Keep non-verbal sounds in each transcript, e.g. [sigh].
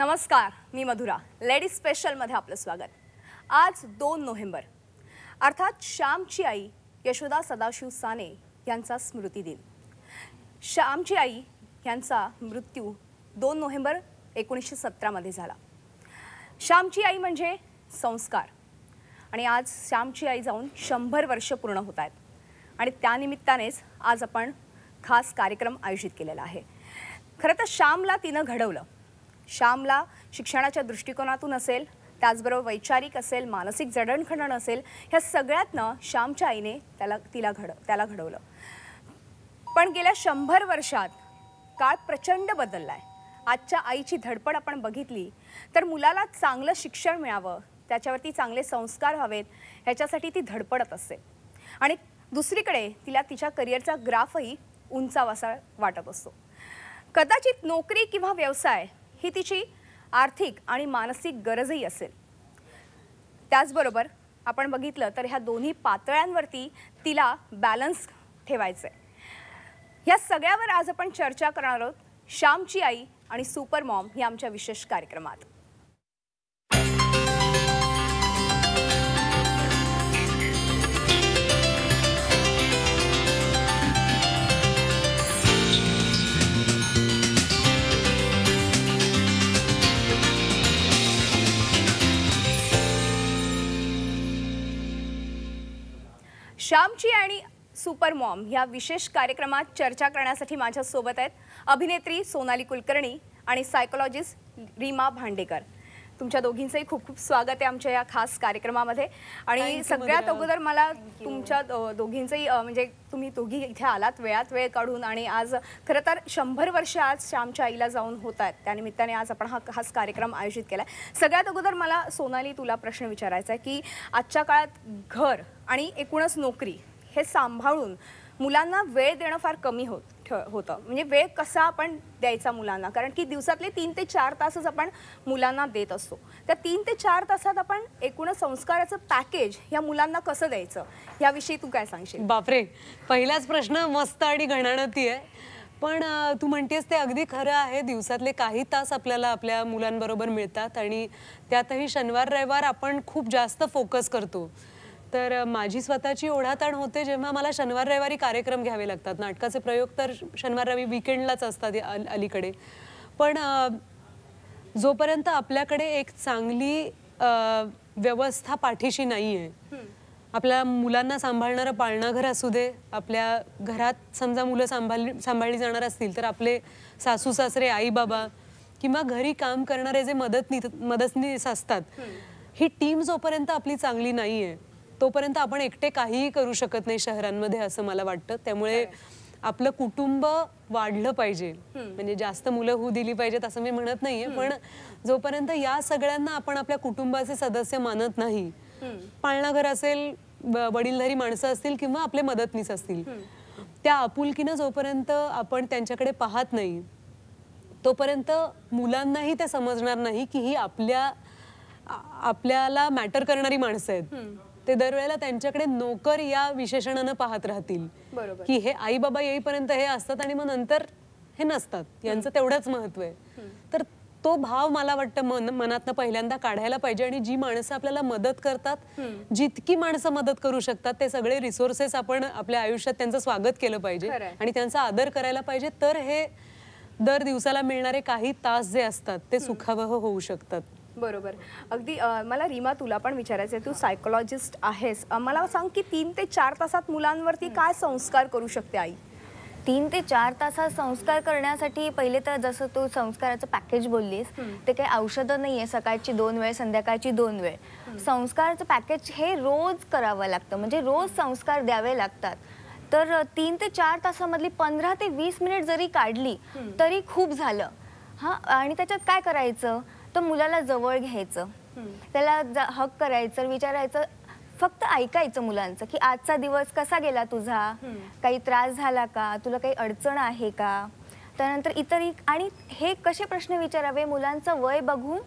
नमस्कार मी मधुरा लेडीज स्पेशलमध्ये आपलं स्वागत आज दोन नोव्हेंबर अर्थात श्यामची आई यशोदा सदाशिव साने यांचा स्मृती दिन श्यामची आई यांचा मृत्यू दोन नोव्हेंबर एकोणीसशे सतरामध्ये झाला श्यामची आई म्हणजे संस्कार आणि आज श्यामची आई जाऊन शंभर वर्ष पूर्ण होत आहेत आणि त्यानिमित्तानेच आज आपण खास कार्यक्रम आयोजित केलेला आहे खरं तर श्यामला तिनं घडवलं श्यामला शिक्षणाच्या दृष्टिकोनातून असेल त्याचबरोबर वैचारिक असेल मानसिक जडणखडण असेल ह्या सगळ्यातनं श्यामच्या आईने त्याला तिला घड त्याला घडवलं पण गेल्या शंभर वर्षात काळ प्रचंड बदलला आहे आजच्या आईची धडपड आपण बघितली तर मुलाला चांगलं शिक्षण मिळावं त्याच्यावरती चांगले संस्कार हवेत ह्याच्यासाठी ती धडपडत असते आणि दुसरीकडे तिला तिच्या करिअरचा ग्राफही उंचावासा वाटत असतो कदाचित नोकरी किंवा व्यवसाय ही तिची आर्थिक आणि मानसिक गरजही असेल त्याचबरोबर आपण बघितलं तर ह्या दोन्ही पातळ्यांवरती तिला बॅलन्स ठेवायचं आहे ह्या सगळ्यावर आज आपण चर्चा करणार आहोत श्यामची आई आणि सुपर मॉम ही आमच्या विशेष कार्यक्रमात श्यामची आणि सुपर मॉम या विशेष कार्यक्रमात चर्चा करण्यासाठी माझ्यासोबत आहेत अभिनेत्री सोनाली कुलकर्णी आणि सायकोलॉजिस्ट रीमा भांडेकर तुमच्या दोघींचंही खूप खूप स्वागत आहे आमच्या या खास कार्यक्रमामध्ये आणि सगळ्यात अगोदर मला तुमच्या दोघींचंही म्हणजे तुम्ही दोघी इथे आलात वेळात वेळ काढून आणि आज खरं तर शंभर वर्ष आज श्यामच्या आईला जाऊन होत आहेत त्यानिमित्ताने आज आपण हा खास कार्यक्रम आयोजित केला आहे सगळ्यात अगोदर मला सोनाली तुला प्रश्न विचारायचा आहे की आजच्या काळात घर आणि एकूणच नोकरी हे सांभाळून मुलांना वेळ देणं फार कमी होत होतं म्हणजे वेळ कसा आपण द्यायचा मुलांना कारण की दिवसातले तीन ते चार तासच आपण मुलांना देत असतो त्या तीन ते चार तासात आपण एकूणच संस्काराचं पॅकेज या मुलांना कसं द्यायचं याविषयी तू काय सांगशील बापरे पहिलाच प्रश्न मस्त आणि घणाणती आहे पण तू म्हणतेस ते अगदी खरं आहे दिवसातले काही तास आपल्याला आपल्या मुलांबरोबर मिळतात आणि त्यातही शनिवार रविवार आपण खूप जास्त फोकस करतो तर माझी स्वतःची ओढाताण होते जेव्हा मला शनिवार रविवारी कार्यक्रम घ्यावे लागतात नाटकाचे प्रयोग तर शनिवार रवी विकेंडलाच असतात अलीकडे पण जोपर्यंत आपल्याकडे एक चांगली व्यवस्था पाठीशी नाही आहे आपल्या मुलांना सांभाळणारं पाळणाघर असू दे आपल्या घरात समजा मुलं सांभाळली सांभाळली जाणार असतील तर आपले सासू सासरे आई बाबा किंवा घरी काम करणारे जे मदतनी मदतनीस असतात ही टीम जोपर्यंत आपली चांगली नाही आहे तोपर्यंत आपण एकटे काहीही करू शकत नाही शहरांमध्ये असं मला वाटतं त्यामुळे आपलं कुटुंब वाढलं पाहिजे म्हणजे जास्त मुलं होऊ दिली पाहिजेत असं मी म्हणत नाहीये पण जोपर्यंत या सगळ्यांना आपण आपल्या कुटुंबाचे सदस्य मानत नाही पाळणाघर असेल वडीलधारी माणसं असतील किंवा आपले मदतनीस असतील त्या आपुलकीनं जोपर्यंत आपण त्यांच्याकडे पाहत नाही तोपर्यंत मुलांनाही ते समजणार नाही की ही आपल्या आपल्याला मॅटर करणारी माणसं आहेत ते दरवेळेला त्यांच्याकडे नोकर या विशेषणानं पाहत राहतील की हे आई बाबा येईपर्यंत हे असतात आणि मग नंतर हे नसतात यांचं तेवढंच महत्व आहे तर तो भाव मला वाटतं मन मनातनं पहिल्यांदा काढायला पाहिजे आणि जी माणसं आपल्याला मदत करतात जितकी माणसं मदत करू शकतात ते सगळे रिसोर्सेस आपण आपल्या आयुष्यात त्यांचं स्वागत केलं पाहिजे आणि त्यांचा आदर करायला पाहिजे तर हे दर दिवसाला मिळणारे काही तास जे असतात ते सुखावह होऊ शकतात बरोबर अगदी मला रीमा तुला पण विचारायचं आहे तू सायकोलॉजिस्ट आहेस मला सांग की तीन ते चार तासात मुलांवरती काय संस्कार करू शकते आई तीन ते चार तासात संस्कार करण्यासाठी पहिले तर जसं तू संस्काराचं पॅकेज बोललीस ते काही औषधं नाही आहे सकाळची दोन वेळ संध्याकाळची दोन वेळ संस्काराचं पॅकेज हे रोज करावं लागतं म्हणजे रोज संस्कार द्यावे लागतात तर तीन ते चार तासामधली पंधरा ते वीस मिनिट जरी काढली तरी खूप झालं हां आणि त्याच्यात काय करायचं तो मुलाला जवळ घ्यायचं त्याला हक करायचं विचारायचं फक्त ऐकायचं मुलांचं की आजचा दिवस कसा गेला तुझा काही त्रास झाला का तुला काही अडचण आहे का त्यानंतर इतर आणि हे कसे प्रश्न विचारावे मुलांचं वय बघून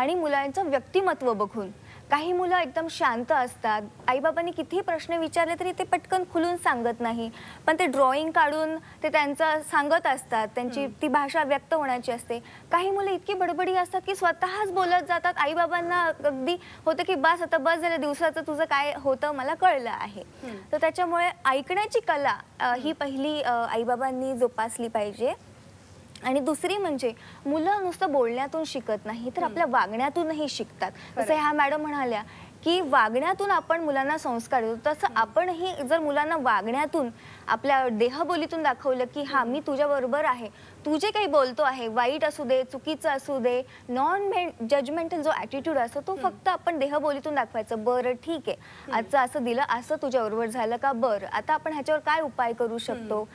आणि मुलांचं व्यक्तिमत्व बघून काही मुलं एकदम शांत असतात आईबाबांनी कितीही प्रश्न विचारले तरी ते पटकन खुलून सांगत नाही पण ते ड्रॉइंग काढून ते त्यांचं सांगत असतात त्यांची ती भाषा व्यक्त होण्याची असते काही मुलं इतकी बडबडी असतात की स्वतःच बोलत जातात आईबाबांना अगदी होतं की बस आता बस झालं दिवसाचं तुझं काय होतं मला कळलं आहे तर त्याच्यामुळे ऐकण्याची कला ही पहिली आईबाबांनी जोपासली पाहिजे आणि दुसरी म्हणजे मुलं नुसतं बोलण्यातून शिकत नाही तर आपल्या वागण्यातूनही शिकतात जसं ह्या मॅडम म्हणाल्या की वागण्यातून आपण मुलांना संस्कार देतो तसं आपणही जर मुलांना वागण्यातून आपल्या देहबोलीतून दाखवलं की हा मी तुझ्या बरोबर आहे तू जे काही बोलतो आहे वाईट असू दे चुकीचं असू दे नॉन जजमेंटल जो ऍटिट्यूड असतो तो फक्त आपण देहबोलीतून दाखवायचं बरं ठीक आहे आजचं असं दिलं असं तुझ्याबरोबर झालं का बरं आता आपण ह्याच्यावर काय उपाय करू शकतो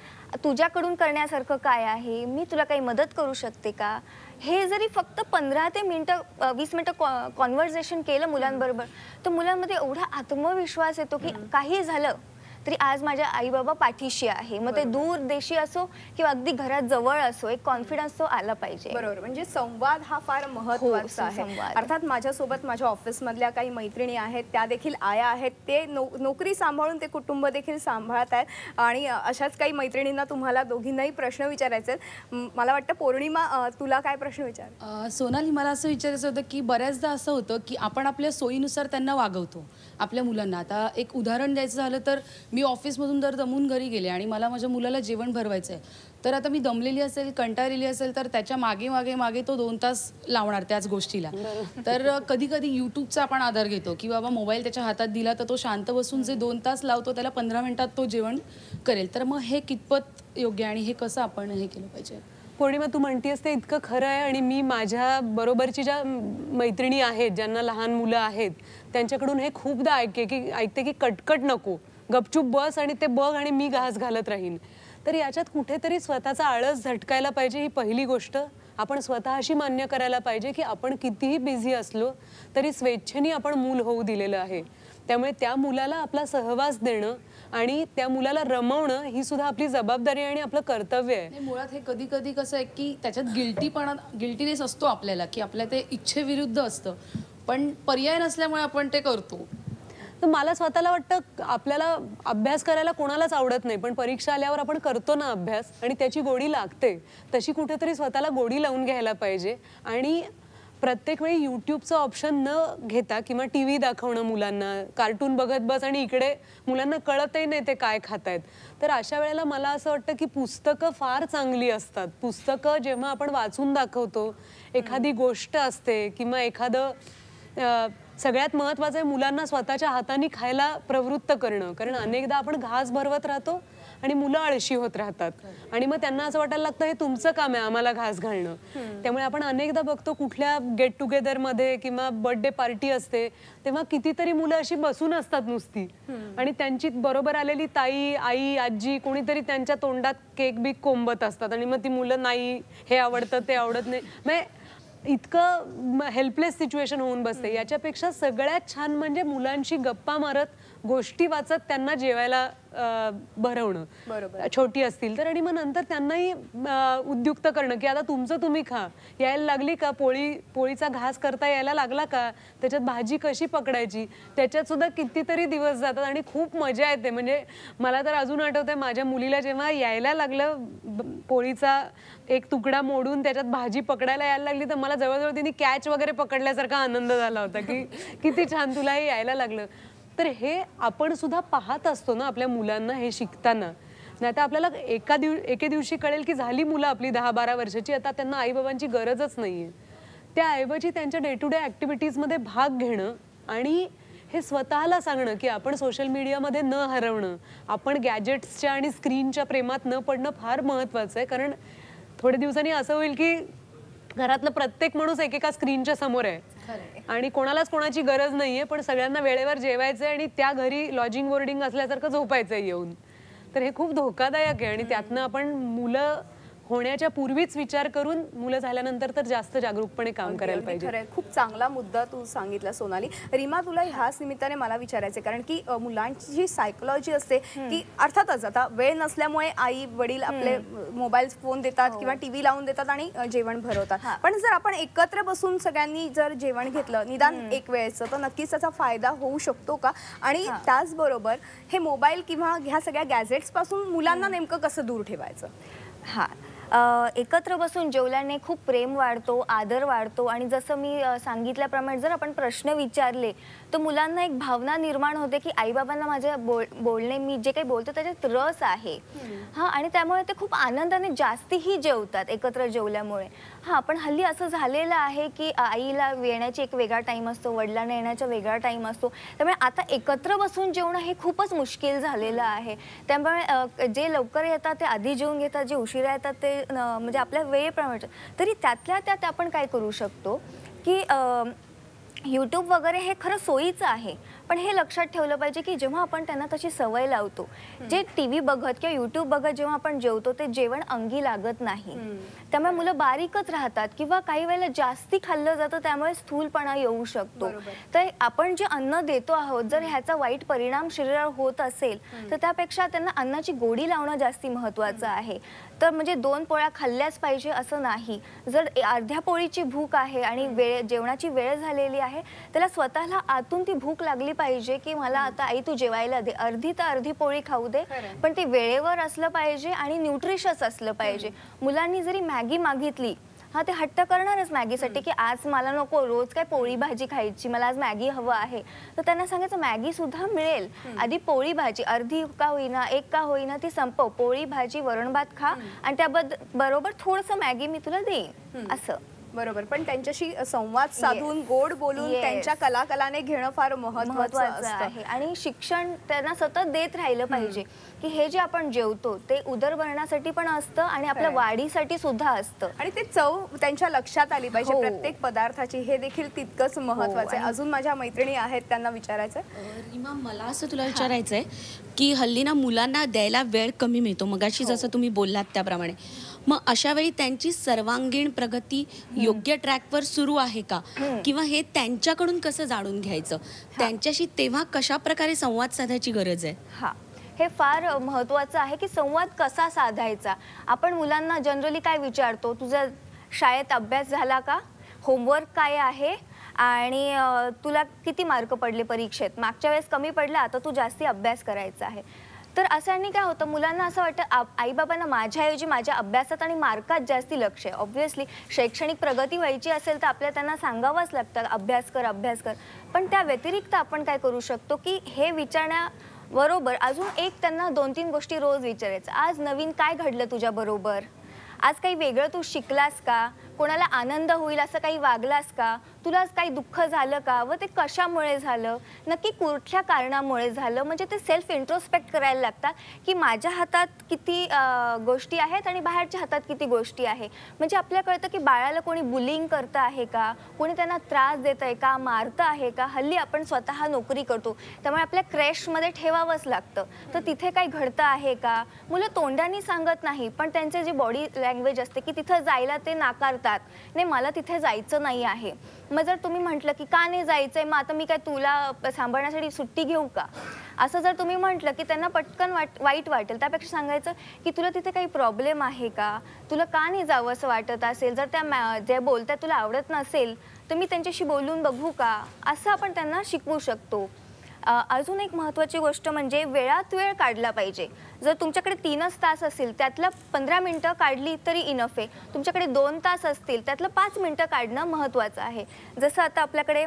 तुझ्याकडून करण्यासारखं काय आहे मी तुला काही मदत करू शकते का हे जरी फक्त पंधरा ते मिनटं वीस मिनटं कॉन्व्हर्सेशन केलं मुलांबरोबर तर मुलांमध्ये एवढा आत्मविश्वास येतो की काही झालं तरी आज माझ्या आई बाबा पाठीशी आहे मग ते दूर देशी असो किंवा अगदी घरात जवळ असो एक कॉन्फिडन्स तो आला पाहिजे बरोबर म्हणजे संवाद हा फार हो, महत्वाचा आहे अर्थात माझ्यासोबत माझ्या ऑफिस मधल्या काही मैत्रिणी आहेत त्या देखील आया आहेत ते नोकरी सांभाळून ते कुटुंब देखील सांभाळत आहेत आणि अशाच काही मैत्रिणींना तुम्हाला दोघींनाही प्रश्न विचारायचे मला वाटतं पौर्णिमा तुला काय प्रश्न विचार सोनाली मला असं विचारायचं होतं की बऱ्याचदा असं होतं की आपण आपल्या सोयीनुसार त्यांना वागवतो आपल्या मुलांना आता एक उदाहरण द्यायचं झालं तर मी ऑफिसमधून जर दमून घरी गेले आणि मला माझ्या मुलाला जेवण भरवायचं आहे तर आता मी दमलेली असेल कंटाळलेली असेल तर त्याच्या मागे मागे मागे तो दोन तास लावणार त्याच गोष्टीला तर कधी कधी युट्यूबचा आपण आधार घेतो की बाबा मोबाईल त्याच्या हातात दिला तर तो शांत बसून जे दोन तास लावतो त्याला पंधरा मिनिटात तो जेवण करेल तर मग हे कितपत योग्य आणि हे कसं आपण हे केलं पाहिजे पौर्णिमा तू म्हणतेस ते इतकं खरं आहे आणि मी माझ्या बरोबरची ज्या मैत्रिणी आहेत ज्यांना लहान मुलं आहेत त्यांच्याकडून हे खूपदा ऐकते की ऐकते की कटकट नको गपचूप बस आणि ते बघ आणि मी घास घालत राहीन तर याच्यात कुठेतरी स्वतःचा आळस झटकायला पाहिजे ही पहिली गोष्ट आपण स्वतःशी मान्य करायला पाहिजे की आपण कितीही बिझी असलो तरी स्वेच्छेनी आपण मूल होऊ दिलेलं आहे त्यामुळे त्या मुलाला आपला सहवास देणं आणि त्या मुलाला रमवणं ही सुद्धा आपली जबाबदारी आणि आपलं कर्तव्य आहे मुळात हे कधी कधी कसं आहे की त्याच्यात गिल्टीपणा गिल्टीनेस असतो आपल्याला की आपल्या ते इच्छेविरुद्ध असतं पण पर्याय नसल्यामुळे आपण ते करतो तर मला स्वतःला वाटतं आपल्याला अभ्यास करायला कोणालाच आवडत नाही पण परीक्षा आल्यावर आपण करतो ना अभ्यास आणि त्याची गोडी लागते तशी कुठेतरी स्वतःला गोडी लावून घ्यायला पाहिजे आणि प्रत्येक वेळी यूट्यूबचं ऑप्शन न घेता किंवा टी व्ही दाखवणं मुलांना कार्टून बघत बस आणि इकडे मुलांना कळतही नाही ते काय खात आहेत तर अशा वेळेला मला असं वाटतं की पुस्तकं फार चांगली असतात पुस्तकं जेव्हा आपण वाचून दाखवतो एखादी गोष्ट असते किंवा एखादं सगळ्यात महत्वाचं आहे मुलांना स्वतःच्या हाताने खायला प्रवृत्त करणं कारण अनेकदा आपण घास भरवत राहतो आणि मुलं आळशी होत राहतात आणि मग त्यांना असं वाटायला लागतं हे तुमचं काम आहे आम्हाला घास घालणं त्यामुळे आपण अनेकदा बघतो कुठल्या गेट टुगेदर मध्ये किंवा बर्थडे पार्टी असते तेव्हा कितीतरी मुलं अशी बसून असतात नुसती आणि त्यांची बरोबर आलेली ताई आई आजी कोणीतरी त्यांच्या तोंडात केक बीक कोंबत असतात आणि मग ती मुलं नाही हे आवडतं ते आवडत नाही इतकं हेल्पलेस सिच्युएशन होऊन बसते याच्यापेक्षा सगळ्यात छान म्हणजे मुलांशी गप्पा मारत गोष्टी वाचत त्यांना जेवायला भरवणं छोटी असतील तर आणि मग नंतर त्यांनाही उद्युक्त करणं की आता तुमचं तुम्ही खा यायला लागली का पोळी पोळीचा घास करता यायला लागला का त्याच्यात भाजी कशी पकडायची त्याच्यात सुद्धा कितीतरी दिवस जातात आणि खूप मजा येते म्हणजे मला तर अजून आठवतंय माझ्या मुलीला जेव्हा यायला लागलं पोळीचा एक तुकडा मोडून त्याच्यात भाजी पकडायला यायला लागली तर मला जवळजवळ तिने कॅच वगैरे पकडल्यासारखा आनंद झाला होता की किती छान तुला हे यायला लागलं तर हे आपण सुद्धा पाहत असतो ना आपल्या मुलांना हे शिकताना नाही तर आपल्याला एका दिव एके दिवशी कळेल की झाली मुलं आपली दहा बारा वर्षाची आता त्यांना आईबाबांची गरजच नाही आहे त्याऐवजी त्यांच्या डे टू डे ॲक्टिव्हिटीजमध्ये भाग घेणं आणि हे स्वतःला सांगणं की आपण सोशल मीडियामध्ये न हरवणं आपण गॅजेट्सच्या आणि स्क्रीनच्या प्रेमात न पडणं फार महत्त्वाचं आहे कारण थोड्या दिवसांनी असं होईल की घरातलं प्रत्येक माणूस एकेका स्क्रीनच्या समोर आहे आणि कोणालाच कोणाची गरज नाहीये पण सगळ्यांना वेळेवर जेवायचंय आणि त्या घरी लॉजिंग बोर्डिंग असल्यासारखं झोपायचंय येऊन तर हे खूप धोकादायक आहे आणि त्यातनं आपण मुलं होण्याच्या पूर्वीच विचार करून मुलं झाल्यानंतर तर जास्त जागरूकपणे काम करायला पाहिजे खूप चांगला मुद्दा तू सांगितला सोनाली रीमा तुला ह्याच निमित्ताने मला विचारायचं कारण की मुलांची जी सायकोलॉजी असते की अर्थातच आता वेळ नसल्यामुळे आई वडील आपले मोबाईल फोन देतात हो. किंवा टीव्ही लावून देतात आणि जेवण भरवतात पण जर आपण एकत्र बसून सगळ्यांनी जर जेवण घेतलं निदान एक वेळेचं तर नक्कीच त्याचा फायदा होऊ शकतो का आणि त्याचबरोबर हे मोबाईल किंवा ह्या सगळ्या गॅजेट्स पासून मुलांना नेमकं कसं दूर ठेवायचं हा एकत्र बसून जेवल्याने खूप प्रेम वाढतो आदर वाढतो आणि जसं मी सांगितल्याप्रमाणे जर आपण प्रश्न विचारले तर मुलांना एक भावना निर्माण होते की आईबाबांना माझ्या बोल बोलणे मी जे काही बोलतो त्याच्यात रस आहे हां आणि त्यामुळे ते खूप आनंदाने जास्तीही जेवतात एकत्र जेवल्यामुळे हां पण हल्ली असं झालेलं आहे की आईला येण्याची एक वेगळा टाईम असतो वडिलांना येण्याचा वेगळा टाईम असतो त्यामुळे आता एकत्र बसून जेवण हे खूपच मुश्किल झालेलं आहे त्यामुळे जे लवकर येतात ते आधी जेवून घेतात जे उशिरा येतात ते म्हणजे आपल्या वेळेप्रमाणे तरी त्यातल्या त्यात आपण काय करू शकतो की यूट्यूब वगैरे हे खरं सोयीचं आहे पण हे लक्षात ठेवलं पाहिजे की जेव्हा आपण त्यांना तशी सवय लावतो जे टी व्ही बघत किंवा युट्यूब बघत जेव्हा आपण जेवतो ते जेवण अंगी लागत नाही त्यामुळे मुलं बारीकच राहतात किंवा काही वेळेला जास्ती खाल्लं जातं त्यामुळे स्थूलपणा येऊ शकतो तर आपण जे अन्न देतो आहोत जर ह्याचा वाईट परिणाम शरीरावर होत असेल तर त्यापेक्षा त्यांना अन्नाची गोडी लावणं जास्ती महत्त्वाचं आहे तर म्हणजे दोन पोळ्या खाल्ल्याच पाहिजे असं नाही जर अर्ध्या पोळीची भूक आहे आणि वेळ जेवणाची वेळ झालेली आहे त्याला स्वतःला आतून ती भूक लागली पाहिजे की मला आता आई तू जेवायला दे अर्धी तर अर्धी पोळी खाऊ दे पण ते वेळेवर असलं पाहिजे आणि न्यूट्रिशस असलं पाहिजे मुलांनी जरी मॅगी मागितली हा ते हट्ट करणारच मॅगीसाठी की आज मला नको रोज काय पोळी भाजी खायची मला आज मॅगी हवं आहे तर त्यांना सांगायचं मॅगी सुद्धा मिळेल आधी पोळी भाजी अर्धी का होईना एक का होईना ती संपव पोळी भाजी वरण भात खा आणि त्याबद्दल बरोबर थोडस मॅगी मी तुला देईन असं बरोबर पण त्यांच्याशी संवाद साधून गोड बोलून त्यांच्या त्यांच्या कलाकलाने घेणं फार महत्वाचं आहे आणि शिक्षण त्यांना सतत देत राहिलं पाहिजे की हे जे आपण जेवतो ते उदर उदरभरणासाठी पण असतं आणि आपल्या वाढीसाठी सुद्धा असतं आणि ते चव त्यांच्या लक्षात आली पाहिजे हो. प्रत्येक पदार्थाची हे देखील तितकंच हो. महत्वाचं आहे अजून माझ्या मैत्रिणी आहेत त्यांना विचारायचं रिमा मला असं तुला विचारायचंय की हल्ली ना मुलांना द्यायला वेळ कमी मिळतो मगाशी हो. जसं तुम्ही बोललात त्याप्रमाणे मग अशा वेळी त्यांची सर्वांगीण प्रगती योग्य ट्रॅकवर सुरू आहे का किंवा हे त्यांच्याकडून कसं जाणून घ्यायचं त्यांच्याशी तेव्हा कशा प्रकारे संवाद साधायची गरज आहे हा हे फार महत्त्वाचं आहे की संवाद कसा साधायचा आपण मुलांना जनरली काय विचारतो तुझा शाळेत अभ्यास झाला का होमवर्क काय आहे आणि तुला किती मार्क पडले परीक्षेत मागच्या वेळेस कमी पडला आता तू जास्ती अभ्यास करायचा आहे तर असं आणि काय होतं मुलांना असं वाटतं आईबाबांना माझ्याऐवजी माझ्या अभ्यासात आणि मार्कात जास्ती लक्ष आहे ऑब्व्हियसली शैक्षणिक प्रगती व्हायची असेल तर आपल्या त्यांना सांगावंच लागतं अभ्यास कर अभ्यास कर पण त्या व्यतिरिक्त आपण काय करू शकतो की हे विचारण्या बरोबर अजून एक त्यांना दोन तीन गोष्टी रोज विचारायचं आज नवीन काय घडलं तुझ्या बरोबर आज काही वेगळं तू शिकलास का कोणाला आनंद होईल असं काही वागलास का तुला काही दुःख झालं का व ते कशामुळे झालं नक्की कुठल्या कारणामुळे झालं म्हणजे ते सेल्फ इंट्रोस्पेक्ट करायला लागतात की माझ्या हातात किती गोष्टी आहेत आणि बाहेरच्या हातात किती गोष्टी आहे म्हणजे आपल्या कळतं की बाळाला कोणी बुलिंग करतं आहे का कोणी त्यांना त्रास देत आहे का मारतं आहे का हल्ली आपण स्वतः नोकरी करतो त्यामुळे आपल्या क्रॅशमध्ये ठेवावंच लागतं तर तिथे काही घडतं आहे का मुलं तोंडाने सांगत नाही पण त्यांचे जे बॉडी लँग्वेज असते की तिथं जायला ते नाकारतात नाही मला तिथे जायचं नाही आहे मग जर तुम्ही म्हटलं की का नाही जायचंय मग आता मी काय तुला सांभाळण्यासाठी सुट्टी घेऊ का असं जर तुम्ही म्हटलं की त्यांना पटकन वाट वाईट वाटेल त्यापेक्षा सांगायचं की तुला तिथे काही प्रॉब्लेम आहे का तुला का नाही जावं असं वाटत असेल जर त्या मॅ जे बोलतात तुला आवडत नसेल तर मी त्यांच्याशी बोलून बघू का असं आपण त्यांना शिकवू शकतो अजून एक महत्त्वाची गोष्ट म्हणजे वेळात वेळ काढला पाहिजे जर तुमच्याकडे तीनच तास असतील त्यातलं पंधरा मिनटं काढली तरी इनफ आहे तुमच्याकडे दोन तास असतील त्यातलं पाच मिनटं काढणं महत्त्वाचं आहे जसं आता आपल्याकडे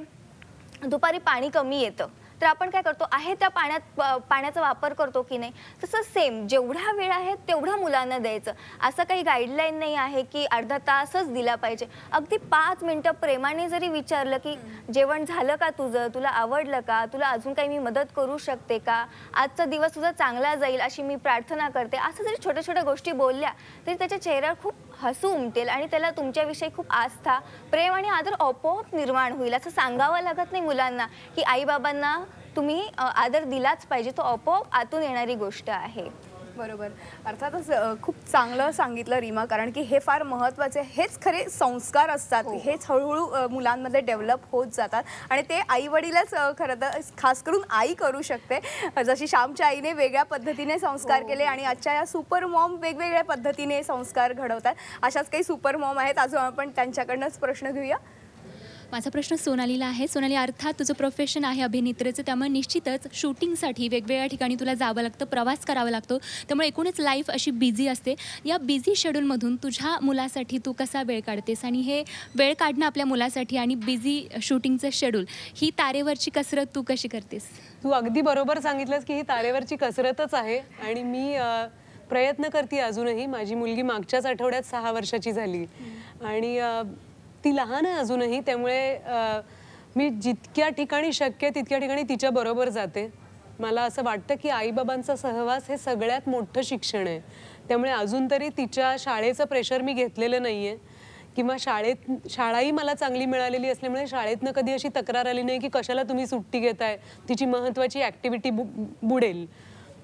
दुपारी पाणी कमी येतं तर आपण काय करतो आहे त्या पाण्यात पाण्याचा वापर करतो की नाही तसं सेम जेवढा वेळ आहे तेवढा मुलांना द्यायचं असं काही गाईडलाईन नाही आहे की अर्धा तासच दिला पाहिजे अगदी पाच मिनटं प्रेमाने जरी विचारलं की जेवण झालं का तुझं तुला आवडलं का तुला अजून काही मी मदत करू शकते का आजचा दिवस तुझा चांगला जाईल अशी मी प्रार्थना करते असं जरी छोट्या छोट्या गोष्टी बोलल्या तरी त्याच्या चेहऱ्यावर खूप हसू उमटेल आणि त्याला तुमच्याविषयी खूप आस्था प्रेम आणि आदर आपोआप निर्माण होईल असं सांगावं लागत नाही मुलांना की आईबाबांना तुम्ही आदर दिलाच पाहिजे तो आपोआप आतून येणारी गोष्ट आहे बरोबर अर्थातच खूप चांगलं सांगितलं रीमा कारण की हे फार महत्त्वाचे हेच खरे संस्कार असतात हो. हेच हळूहळू मुलांमध्ये डेव्हलप होत जातात आणि ते आई वडीलच खरं तर खास करून आई करू शकते जशी श्यामच्या आईने वेगळ्या पद्धतीने संस्कार हो. केले आणि आजच्या या सुपर मॉम वेगवेगळ्या पद्धतीने संस्कार घडवतात अशाच काही सुपर मॉम आहेत अजून आपण त्यांच्याकडनंच प्रश्न घेऊया माझा प्रश्न सोनालीला आहे सोनाली अर्थात तुझं प्रोफेशन आहे अभिनेत्रीचं त्यामुळे निश्चितच शूटिंगसाठी वेगवेगळ्या ठिकाणी तुला जावं लागतं प्रवास करावा लागतो त्यामुळे एकूणच लाईफ अशी बिझी असते या बिझी शेड्यूलमधून तुझ्या मुलासाठी तू कसा वेळ काढतेस आणि हे वेळ काढणं आपल्या मुलासाठी आणि बिझी शूटिंगचं शेड्यूल ही तारेवरची कसरत तू कशी करतेस तू अगदी बरोबर सांगितलंस की ही तारेवरची कसरतच आहे आणि मी प्रयत्न करते अजूनही माझी मुलगी मागच्याच आठवड्यात सहा वर्षाची झाली आणि ती लहान आहे अजूनही त्यामुळे मी जितक्या ठिकाणी शक्य तितक्या ठिकाणी तिच्या बरोबर जाते मला असं वाटतं की आईबाबांचा सहवास हे सगळ्यात मोठं शिक्षण आहे त्यामुळे अजून तरी तिच्या शाळेचं प्रेशर मी घेतलेलं नाही आहे किंवा शाळेत शाळाही मला चांगली मिळालेली असल्यामुळे शाळेतनं कधी अशी तक्रार आली नाही की कशाला तुम्ही सुट्टी घेताय तिची महत्त्वाची ॲक्टिव्हिटी बु बुडेल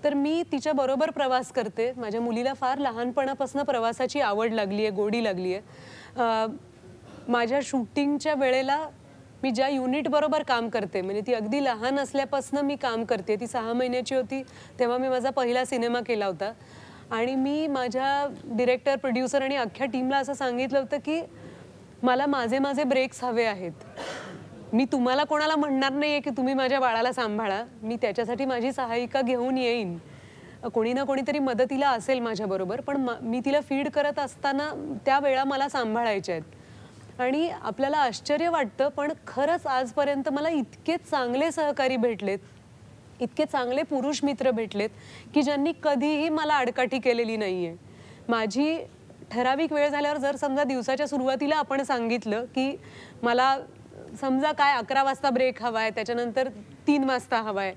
तर मी तिच्याबरोबर प्रवास करते माझ्या मुलीला फार लहानपणापासून प्रवासाची आवड लागली आहे गोडी लागली आहे माझ्या शूटिंगच्या वेळेला मी ज्या युनिटबरोबर काम करते म्हणजे ती अगदी लहान असल्यापासून मी काम करते ती सहा महिन्याची होती तेव्हा मी माझा पहिला सिनेमा केला होता आणि मी माझ्या डिरेक्टर प्रोड्युसर आणि अख्ख्या टीमला असं सांगितलं होतं की मला माझे माझे ब्रेक्स हवे आहेत मी तुम्हाला कोणाला म्हणणार नाही आहे की तुम्ही माझ्या बाळाला सांभाळा मी त्याच्यासाठी माझी सहायिका घेऊन येईन कोणी ना कोणीतरी मदतीला असेल माझ्याबरोबर पण मी तिला फीड करत असताना त्या वेळा मला सांभाळायच्या आहेत आणि आपल्याला आश्चर्य वाटतं पण खरंच आजपर्यंत मला इतके चांगले सहकारी भेटलेत इतके चांगले पुरुष मित्र भेटलेत की ज्यांनी कधीही मला आडकाठी केलेली नाही आहे माझी ठराविक वेळ झाल्यावर जर समजा दिवसाच्या सुरुवातीला आपण सांगितलं की मला समजा काय अकरा वाजता ब्रेक हवा आहे त्याच्यानंतर तीन वाजता हवा आहे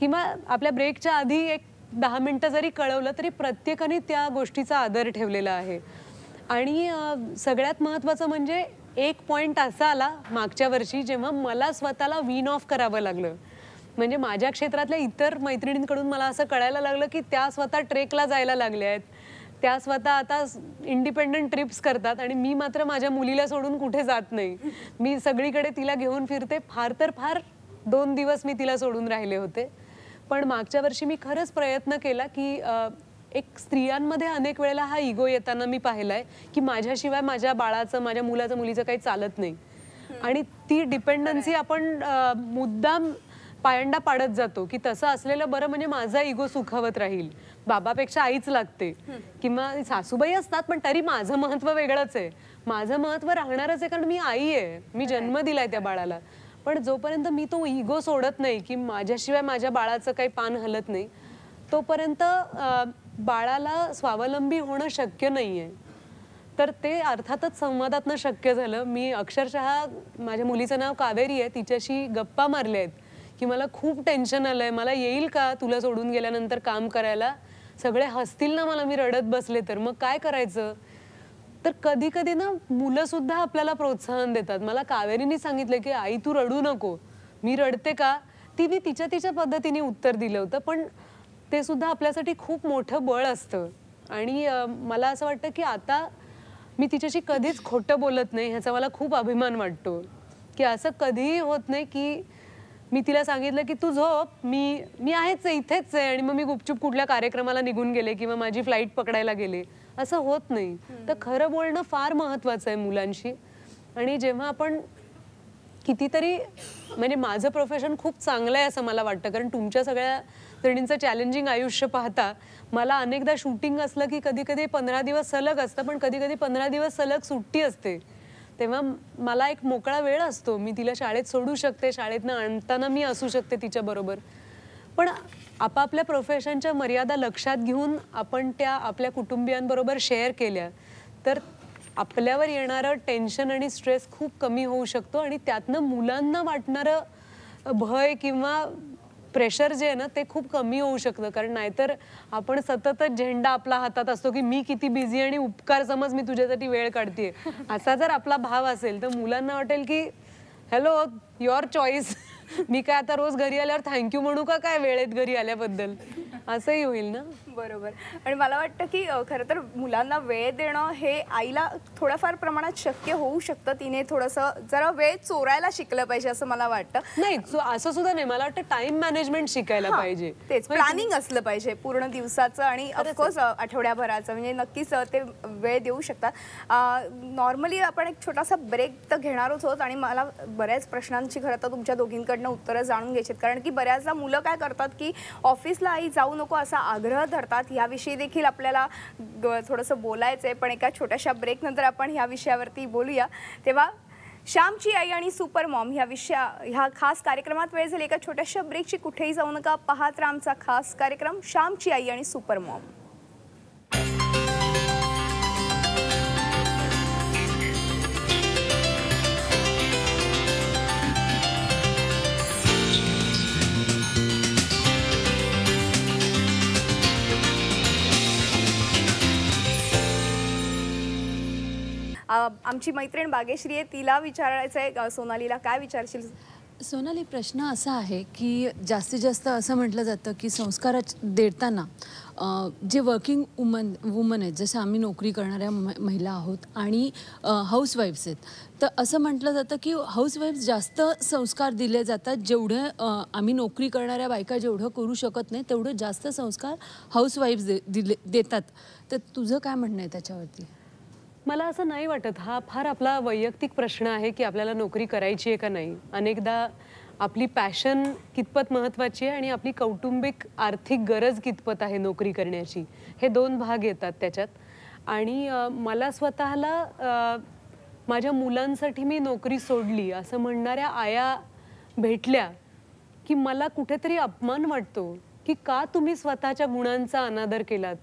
किंवा आपल्या ब्रेकच्या आधी एक दहा मिनटं जरी कळवलं तरी प्रत्येकाने त्या गोष्टीचा आदर ठेवलेला आहे आणि सगळ्यात महत्त्वाचं म्हणजे एक पॉईंट असा आला मागच्या वर्षी जेव्हा मला स्वतःला विन ऑफ करावं लागलं म्हणजे माझ्या क्षेत्रातल्या इतर मैत्रिणींकडून मला असं कळायला लागलं की त्या स्वतः ट्रेकला जायला लागल्या आहेत त्या स्वतः आता इंडिपेंडंट ट्रिप्स करतात आणि मी मात्र माझ्या मुलीला सोडून कुठे जात नाही मी सगळीकडे तिला घेऊन फिरते फार तर फार दोन दिवस मी तिला सोडून राहिले होते पण मागच्या वर्षी मी खरंच प्रयत्न केला की एक स्त्रियांमध्ये अनेक वेळेला हा इगो येताना मी पाहिलाय की माझ्याशिवाय माझ्या बाळाचं माझ्या मुलाचं मुलीचं काही चालत नाही आणि ती डिपेंडन्सी आपण मुद्दाम पायंडा पाडत जातो की तसं असलेलं बरं म्हणजे माझा इगो सुखावत राहील बाबापेक्षा आईच लागते किंवा सासूबाई असतात पण तरी माझं महत्व वेगळंच आहे माझं महत्व राहणारच आहे कारण मी आई आहे मी जन्म दिलाय त्या बाळाला पण जोपर्यंत मी तो इगो सोडत नाही की माझ्याशिवाय माझ्या बाळाचं काही पान हलत नाही तोपर्यंत बाळाला स्वावलंबी होणं शक्य नाही आहे तर ते अर्थातच संवादातनं शक्य झालं मी अक्षरशः माझ्या मुलीचं नाव कावेरी आहे तिच्याशी गप्पा मारले आहेत की मला खूप टेन्शन आलं आहे मला येईल का तुला सोडून गेल्यानंतर काम करायला सगळे हसतील ना मला मी रडत बसले तर मग काय करायचं तर कधी कधी ना मुलंसुद्धा आपल्याला प्रोत्साहन देतात मला कावेरीने सांगितलं की आई तू रडू नको मी रडते का तिने तिच्या तिच्या पद्धतीने उत्तर दिलं होतं पण ते सुद्धा आपल्यासाठी खूप मोठं बळ असतं आणि मला असं वाटतं की आता मी तिच्याशी कधीच खोटं बोलत नाही ह्याचा मला खूप अभिमान वाटतो की असं कधीही होत नाही की मी तिला सांगितलं की तू झोप मी मी आहेच आहे इथेच आहे आणि मग मी गुपचूप कुठल्या कार्यक्रमाला निघून गेले किंवा माझी फ्लाईट पकडायला गेले असं होत नाही तर खरं बोलणं फार महत्त्वाचं आहे मुलांशी आणि जेव्हा आपण कितीतरी म्हणजे माझं प्रोफेशन खूप चांगलं आहे असं मला वाटतं कारण तुमच्या सगळ्या त्रिणींचं चॅलेंजिंग आयुष्य पाहता मला अनेकदा शूटिंग असलं की कधी कधी पंधरा दिवस सलग असतं पण कधी कधी पंधरा दिवस सलग सुट्टी असते तेव्हा मला एक मोकळा वेळ असतो मी तिला शाळेत सोडू शकते शाळेतनं आणताना मी असू शकते तिच्याबरोबर पण आपापल्या प्रोफेशनच्या मर्यादा लक्षात घेऊन आपण त्या आपल्या कुटुंबियांबरोबर शेअर केल्या तर आपल्यावर येणारं टेन्शन आणि स्ट्रेस खूप कमी होऊ शकतो आणि त्यातनं मुलांना वाटणारं भय किंवा प्रेशर जे आहे ना ते खूप कमी होऊ शकतं कारण नाहीतर आपण सततच झेंडा आपला हातात असतो की मी किती बिझी आणि उपकार समज मी तुझ्यासाठी वेळ काढते असा जर आपला भाव असेल तर मुलांना वाटेल की हॅलो युअर चॉईस मी काय आता रोज घरी आल्यावर थँक्यू म्हणू का काय वेळेत घरी आल्याबद्दल [laughs] असंही होईल ना बरोबर आणि मला वाटतं की खरं तर मुलांना वेळ देणं हे आईला थोड्याफार प्रमाणात शक्य होऊ शकतं तिने थोडंसं जरा वेळ चोरायला शिकलं पाहिजे असं मला वाटतं नाही असं सुद्धा नाही मला वाटतं टाइम मॅनेजमेंट शिकायला पाहिजे तेच प्लॅनिंग म्हणजे असलं पाहिजे पूर्ण दिवसाचं आणि ऑफकोर्स आठवड्याभराचं म्हणजे नक्कीच ते वेळ देऊ शकतात नॉर्मली आपण एक छोटासा ब्रेक तर घेणारच होत आणि मला बऱ्याच प्रश्नांची खरं तर तुमच्या दोघींकडनं उत्तरं जाणून घ्यायची कारण की बऱ्याचदा मुलं काय करतात की ऑफिसला आई जाऊ जाऊ नको असा आग्रह धरतात याविषयी देखील आपल्याला थोडंसं बोलायचं आहे पण एका छोट्याशा ब्रेकनंतर आपण ह्या विषयावरती बोलूया तेव्हा श्यामची आई आणि सुपर मॉम ह्या विषया ह्या खास कार्यक्रमात वेळ झाली एका छोट्याशा ब्रेकची कुठेही जाऊ नका पाहत आमचा खास कार्यक्रम श्यामची आई आणि सुपर मॉम आमची मैत्रीण बागेश्री आहे तिला विचारायचं आहे सोनालीला काय विचारशील सोनाली प्रश्न असा आहे की जास्तीत जास्त असं म्हटलं जातं की संस्कार देताना जे वर्किंग वुमन वुमन आहेत जसं आम्ही नोकरी करणाऱ्या महिला आहोत आणि हाऊसवाईफ्स आहेत तर असं म्हटलं जातं की हाऊसवाईफ्स जास्त संस्कार दिले जातात जेवढं आम्ही नोकरी करणाऱ्या बायका जेवढं करू शकत नाही तेवढं जास्त संस्कार हाऊसवाईफ्स दे दिले देतात तर तुझं काय म्हणणं आहे त्याच्यावरती मला असं नाही वाटत हा फार आपला वैयक्तिक प्रश्न आहे की आपल्याला नोकरी करायची आहे का नाही अनेकदा आपली पॅशन कितपत महत्त्वाची आहे आणि आपली कौटुंबिक आर्थिक गरज कितपत आहे नोकरी करण्याची हे दोन भाग येतात त्याच्यात आणि मला स्वतःला माझ्या मुलांसाठी मी नोकरी सोडली असं म्हणणाऱ्या आया भेटल्या की मला कुठेतरी अपमान वाटतो की का तुम्ही स्वतःच्या गुणांचा अनादर केलात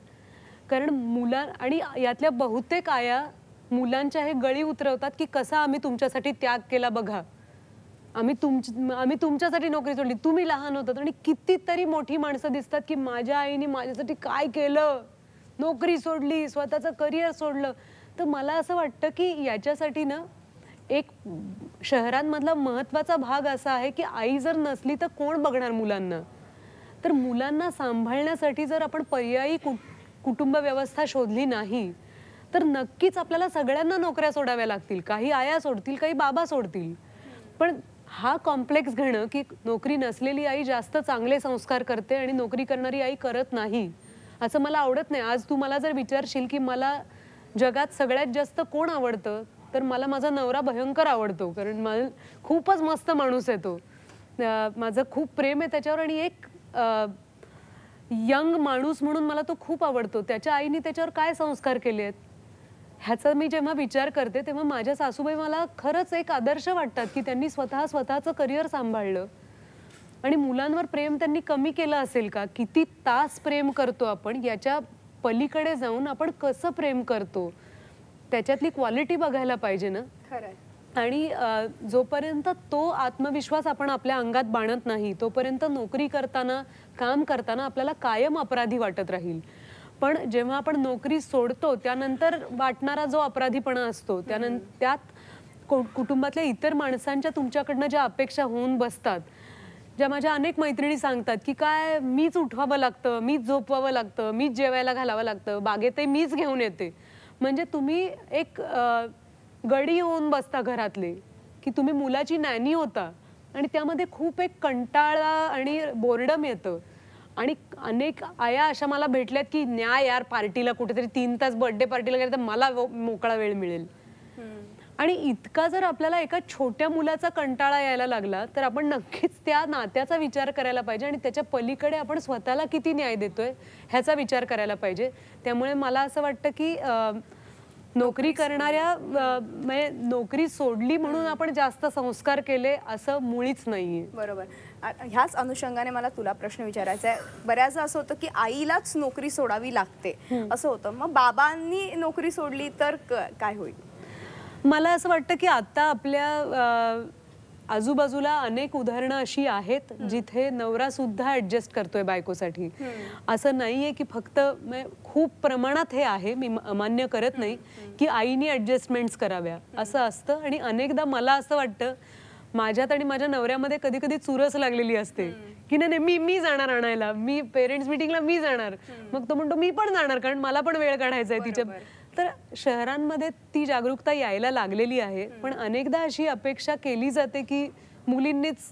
कारण मुला आणि यातल्या बहुतेक आया मुलांच्या हे गळी उतरवतात की कसा आम्ही तुमच्यासाठी त्याग केला बघा आम्ही तुम आम्ही तुमच्यासाठी नोकरी सोडली तुम्ही लहान होतात आणि कितीतरी मोठी माणसं दिसतात की माझ्या आईने माझ्यासाठी काय केलं नोकरी सोडली स्वतःचं करिअर सोडलं तर मला असं वाटतं की याच्यासाठी ना एक शहरांमधला महत्त्वाचा भाग असा आहे की आई जर नसली तर कोण बघणार मुलांना तर मुलांना सांभाळण्यासाठी जर आपण पर्यायी कुठ कुटुंब व्यवस्था शोधली नाही तर नक्कीच आपल्याला सगळ्यांना नोकऱ्या सोडाव्या लागतील काही आया सोडतील काही बाबा सोडतील पण हा कॉम्प्लेक्स घेणं की नोकरी नसलेली आई जास्त चांगले संस्कार करते आणि नोकरी करणारी आई करत नाही असं मला आवडत नाही आज तू मला जर विचारशील की मला जगात सगळ्यात जास्त कोण आवडतं तर मला माझा नवरा भयंकर आवडतो कारण मला खूपच मस्त माणूस आहे तो माझं खूप प्रेम आहे त्याच्यावर आणि एक यंग माणूस म्हणून मला तो खूप आवडतो त्याच्या आईने त्याच्यावर काय संस्कार केले आहेत ह्याचा मी जेव्हा विचार करते तेव्हा माझ्या सासूबाई मला खरंच एक आदर्श वाटतात की त्यांनी स्वतः स्वतःचं करिअर सांभाळलं आणि मुलांवर प्रेम त्यांनी कमी केलं असेल का किती तास प्रेम करतो आपण याच्या पलीकडे जाऊन आपण कसं प्रेम करतो त्याच्यातली क्वालिटी बघायला पाहिजे ना खरं आणि जोपर्यंत तो आत्मविश्वास आपण आपल्या अंगात बाणत नाही तोपर्यंत नोकरी करताना काम करताना आपल्याला कायम अपराधी वाटत राहील पण जेव्हा आपण नोकरी सोडतो त्यानंतर वाटणारा जो अपराधीपणा असतो त्यानंतर त्यात कुटुंबातल्या इतर माणसांच्या तुमच्याकडनं ज्या अपेक्षा होऊन बसतात ज्या माझ्या अनेक मैत्रिणी सांगतात की काय मीच उठवावं लागतं मीच झोपवावं लागतं मीच जेवायला घालावं लागतं बागेतही मीच घेऊन येते म्हणजे तुम्ही एक गडी येऊन बसता घरातले की तुम्ही मुलाची नॅनी होता आणि त्यामध्ये खूप एक कंटाळा आणि बोर्डम येतं आणि अनेक आया अशा मला भेटल्यात की न्याय यार पार्टीला कुठेतरी तीन तास बर्थडे पार्टीला गेले तर मला मोकळा वेळ मिळेल आणि इतका जर आपल्याला एका छोट्या मुलाचा कंटाळा यायला लागला तर आपण नक्कीच त्या नात्याचा विचार करायला पाहिजे आणि त्याच्या पलीकडे आपण स्वतःला किती न्याय देतोय ह्याचा विचार करायला पाहिजे त्यामुळे मला असं वाटतं की नोकरी करणाऱ्या म्हणजे नोकरी सोडली म्हणून आपण जास्त संस्कार केले असं मुळीच नाहीये बरोबर ह्याच अनुषंगाने मला तुला प्रश्न विचारायचा आहे बऱ्याचदा असं होतं की आईलाच नोकरी सोडावी लागते असं होतं मग बाबांनी नोकरी सोडली तर काय होईल मला असं वाटतं की आता आपल्या आजूबाजूला अनेक उदाहरणं अशी आहेत जिथे नवरा सुद्धा ऍडजस्ट करतोय बायकोसाठी असं नाहीये की फक्त म्हणजे खूप प्रमाणात हे आहे मी मान्य करत नाही की आईने ऍडजस्टमेंट्स कराव्या असं असतं आणि अनेकदा मला असं वाटतं माझ्यात आणि माझ्या नवऱ्यामध्ये कधी कधी चुरस लागलेली असते की नाही नाही मी मी जाणार आणायला मी पेरेंट्स मिटिंगला मी जाणार मग तो म्हणतो मी पण जाणार कारण मला पण वेळ काढायचा आहे तिच्या तर शहरांमध्ये ती जागरूकता यायला लागलेली आहे पण अनेकदा अशी अपेक्षा केली जाते की मुलींनीच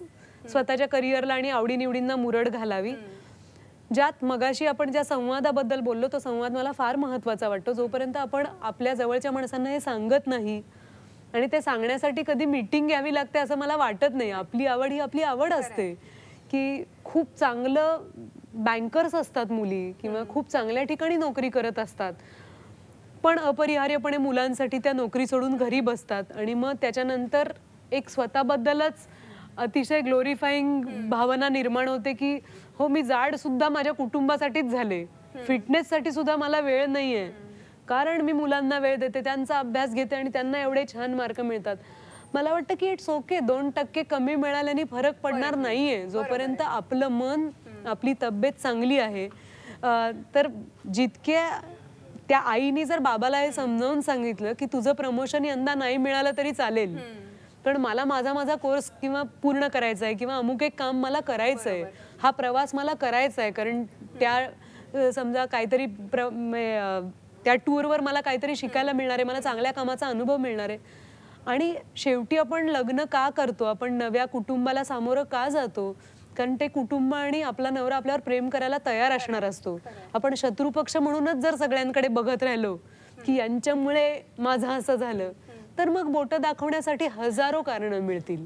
स्वतःच्या करिअरला आणि आवडीनिवडींना मुरड घालावी ज्यात मगाशी आपण ज्या संवादाबद्दल बोललो तो संवाद मला फार महत्वाचा वाटतो जोपर्यंत आपण आपल्या जवळच्या माणसांना हे सांगत नाही आणि ते सांगण्यासाठी कधी मीटिंग घ्यावी लागते असं मला वाटत नाही आपली आवड ही आपली आवड असते की खूप चांगलं बँकर्स असतात मुली किंवा खूप चांगल्या ठिकाणी नोकरी करत असतात पण अपरिहार्यपणे मुलांसाठी त्या नोकरी सोडून घरी बसतात आणि मग त्याच्यानंतर एक स्वतःबद्दलच अतिशय ग्लोरीफाईंग भावना निर्माण होते की हो मी जाड सुद्धा माझ्या कुटुंबासाठीच झाले फिटनेससाठी सुद्धा मला वेळ नाही आहे कारण मी मुलांना वेळ देते त्यांचा अभ्यास घेते आणि त्यांना एवढे छान मार्क मिळतात मला वाटतं की इट्स ओके दोन टक्के कमी मिळाल्याने फरक पडणार नाहीये जोपर्यंत आपलं मन आपली तब्येत चांगली आहे तर जितक्या त्या आईने जर बाबाला हे समजावून सांगितलं की तुझं प्रमोशन यंदा नाही मिळालं तरी चालेल पण मला माझा माझा कोर्स किंवा पूर्ण करायचा आहे किंवा अमुक एक काम मला करायचं आहे हा प्रवास मला करायचा आहे कारण त्या समजा काहीतरी प्र त्या टूरवर मला काहीतरी शिकायला मिळणार आहे मला चांगल्या कामाचा अनुभव मिळणार आहे आणि शेवटी आपण लग्न का करतो आपण नव्या कुटुंबाला सामोरं का जातो कारण ते कुटुंब आणि आपला नवरा आपल्यावर प्रेम करायला तयार असणार असतो आपण शत्रुपक्ष म्हणूनच जर सगळ्यांकडे बघत राहिलो की यांच्यामुळे माझं असं झालं तर मग बोट दाखवण्यासाठी हजारो कारणं मिळतील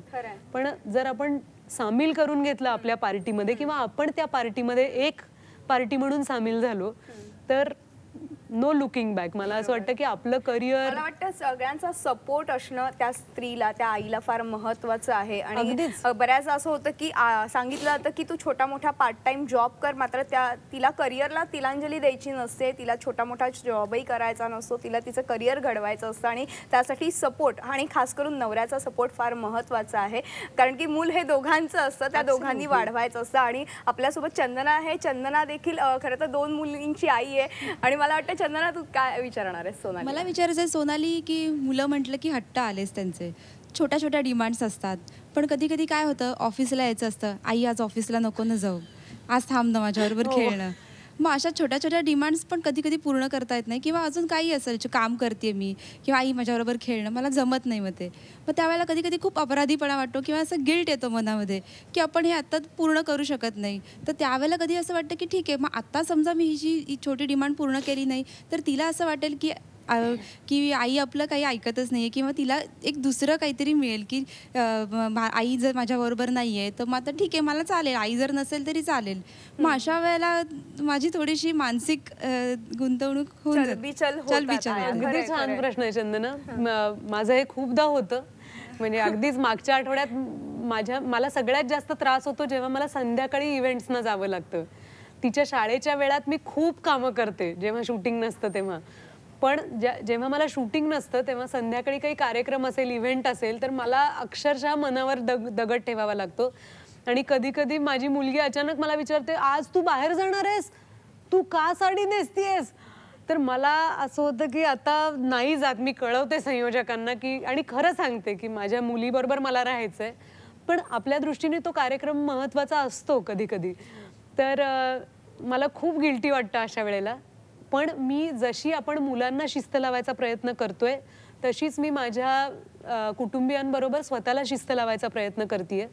पण जर आपण सामील करून घेतलं आपल्या पार्टीमध्ये किंवा आपण त्या पार्टीमध्ये एक पार्टी म्हणून सामील झालो तर नो लुकिंग बॅक मला असं वाटतं की आपलं करिअर मला वाटतं सगळ्यांचा सपोर्ट असणं त्या स्त्रीला त्या आईला फार महत्वाचं आहे आणि बऱ्याच असं होतं की सांगितलं जातं की तू छोटा मोठा पार्ट टाइम जॉब कर मात्र त्या तिला करिअरला तिलांजली द्यायची नसते तिला छोटा मोठा जॉबही करायचा नसतो तिला तिचं करिअर घडवायचं असतं आणि त्यासाठी सपोर्ट आणि खास करून नवऱ्याचा सपोर्ट फार महत्वाचा आहे कारण की मूल हे दोघांचं असतं त्या दोघांनी वाढवायचं असतं आणि आपल्यासोबत चंदना आहे चंदना देखील खरं तर दोन मुलींची आई आहे आणि मला वाटतं चंदना तू काय विचारणार आहे सोनाली मला विचारायचं आहे सोनाली की मुलं म्हटलं की हट्ट आलेच त्यांचे छोट्या छोट्या डिमांड्स असतात पण कधी कधी काय होतं ऑफिसला यायचं असतं आई आज ऑफिसला नको ना जाऊ आज थांब ना माझ्याबरोबर हो. खेळणं मग अशा छोट्या छोट्या डिमांड्स पण कधी कधी पूर्ण करता येत नाही किंवा अजून काही असेल काम करते मी किंवा आई माझ्याबरोबर खेळणं मला जमत नाही मग ते मग त्यावेळेला कधी कधी खूप अपराधीपणा वाटतो किंवा असं गिल्ट येतो मनामध्ये की आपण हे आत्ता पूर्ण करू शकत नाही तर त्यावेळेला कधी असं वाटतं की ठीक आहे मग आत्ता समजा मी ही जी छोटी डिमांड पूर्ण केली नाही तर तिला असं वाटेल की की आई आपलं काही ऐकतच नाही आहे किंवा तिला एक दुसरं काहीतरी मिळेल की आई जर माझ्याबरोबर नाही आहे तर मग आता ठीक आहे मला चालेल आई जर नसेल तरी चालेल मग अशा वेळेला माझी थोडीशी मानसिक गुंतवणूक होऊन अगदी छान प्रश्न आहे चंदना माझं हे खूपदा होतं म्हणजे अगदीच मागच्या आठवड्यात माझ्या मला सगळ्यात जास्त त्रास होतो जेव्हा मला संध्याकाळी इव्हेंट्सना जावं लागतं तिच्या शाळेच्या वेळात मी खूप कामं करते जेव्हा शूटिंग नसतं तेव्हा पण जेव्हा मला शूटिंग नसतं तेव्हा संध्याकाळी काही कार्यक्रम असेल इव्हेंट असेल तर मला अक्षरशः मनावर दग दगड ठेवावा लागतो आणि कधी कधी माझी मुलगी अचानक मला विचारते आज तू बाहेर जाणार आहेस तू का साडी नेसतीयस तर मला असं होतं की आता नाही जात मी कळवते संयोजकांना की आणि खरं सांगते की माझ्या मुलीबरोबर मला राहायचं आहे पण आपल्या दृष्टीने तो कार्यक्रम महत्त्वाचा असतो कधी कधी तर मला खूप गिल्टी वाटतं अशा वेळेला पण मी जशी आपण मुलांना शिस्त लावायचा प्रयत्न करतोय तशीच मी माझ्या कुटुंबियांबरोबर स्वतःला शिस्त लावायचा प्रयत्न करते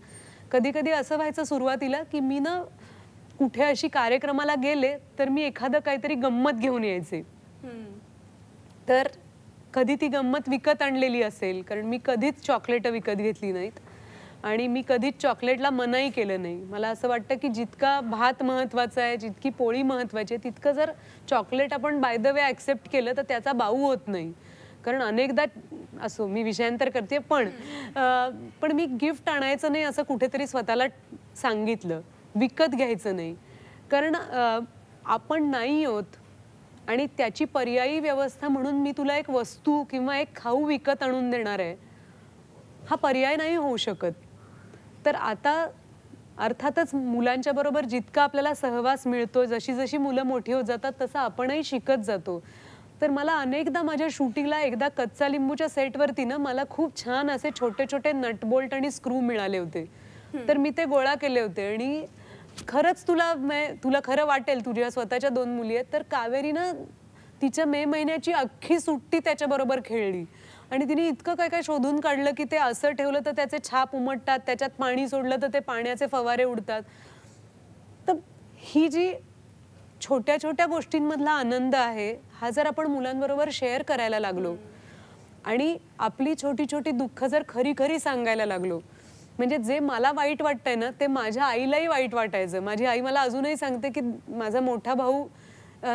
कधी कधी असं व्हायचं सुरुवातीला की मी ना कुठे अशी कार्यक्रमाला गेले तर मी एखादं काहीतरी गंमत घेऊन यायचे तर कधी ती गंमत विकत आणलेली असेल कारण मी कधीच चॉकलेट विकत घेतली नाहीत आणि मी कधीच चॉकलेटला मनाई केलं नाही मला असं वाटतं की जितका भात महत्त्वाचा आहे जितकी पोळी महत्त्वाची आहे तितकं जर चॉकलेट आपण बाय द वे ॲक्सेप्ट केलं तर त्याचा बाऊ होत नाही कारण अनेकदा असो मी विषयांतर करते पण पण मी गिफ्ट आणायचं नाही असं कुठेतरी स्वतःला सांगितलं विकत घ्यायचं नाही कारण आपण नाही आहोत आणि त्याची पर्यायी व्यवस्था म्हणून मी तुला एक वस्तू किंवा एक खाऊ विकत आणून देणार आहे हा पर्याय नाही होऊ शकत तर आता अर्थातच मुलांच्या बरोबर जितका आपल्याला सहवास मिळतो जशी जशी मुलं मोठी होत जातात तसं आपणही शिकत जातो तर मला अनेकदा माझ्या शूटिंगला एकदा कच्चा लिंबूच्या सेटवरती ना मला खूप छान असे छोटे छोटे नटबोल्ट आणि स्क्रू मिळाले होते तर मी ते गोळा केले होते आणि खरंच तुला तुला खरं वाटेल तुझ्या स्वतःच्या दोन मुली आहेत तर कावेरीनं तिच्या मे महिन्याची अख्खी सुट्टी त्याच्याबरोबर खेळली आणि तिने इतकं काय काय शोधून काढलं की ते असं ठेवलं तर त्याचे छाप उमटतात त्याच्यात पाणी सोडलं तर ते पाण्याचे फवारे उडतात तर ही जी छोट्या छोट्या गोष्टींमधला आनंद आहे हा जर आपण मुलांबरोबर शेअर करायला लागलो आणि आपली छोटी छोटी दुःख जर खरी खरी सांगायला लागलो म्हणजे जे मला वाईट वाटतंय ना ते माझ्या आईलाही वाईट वाटायचं माझी आई मला अजूनही सांगते की माझा मोठा भाऊ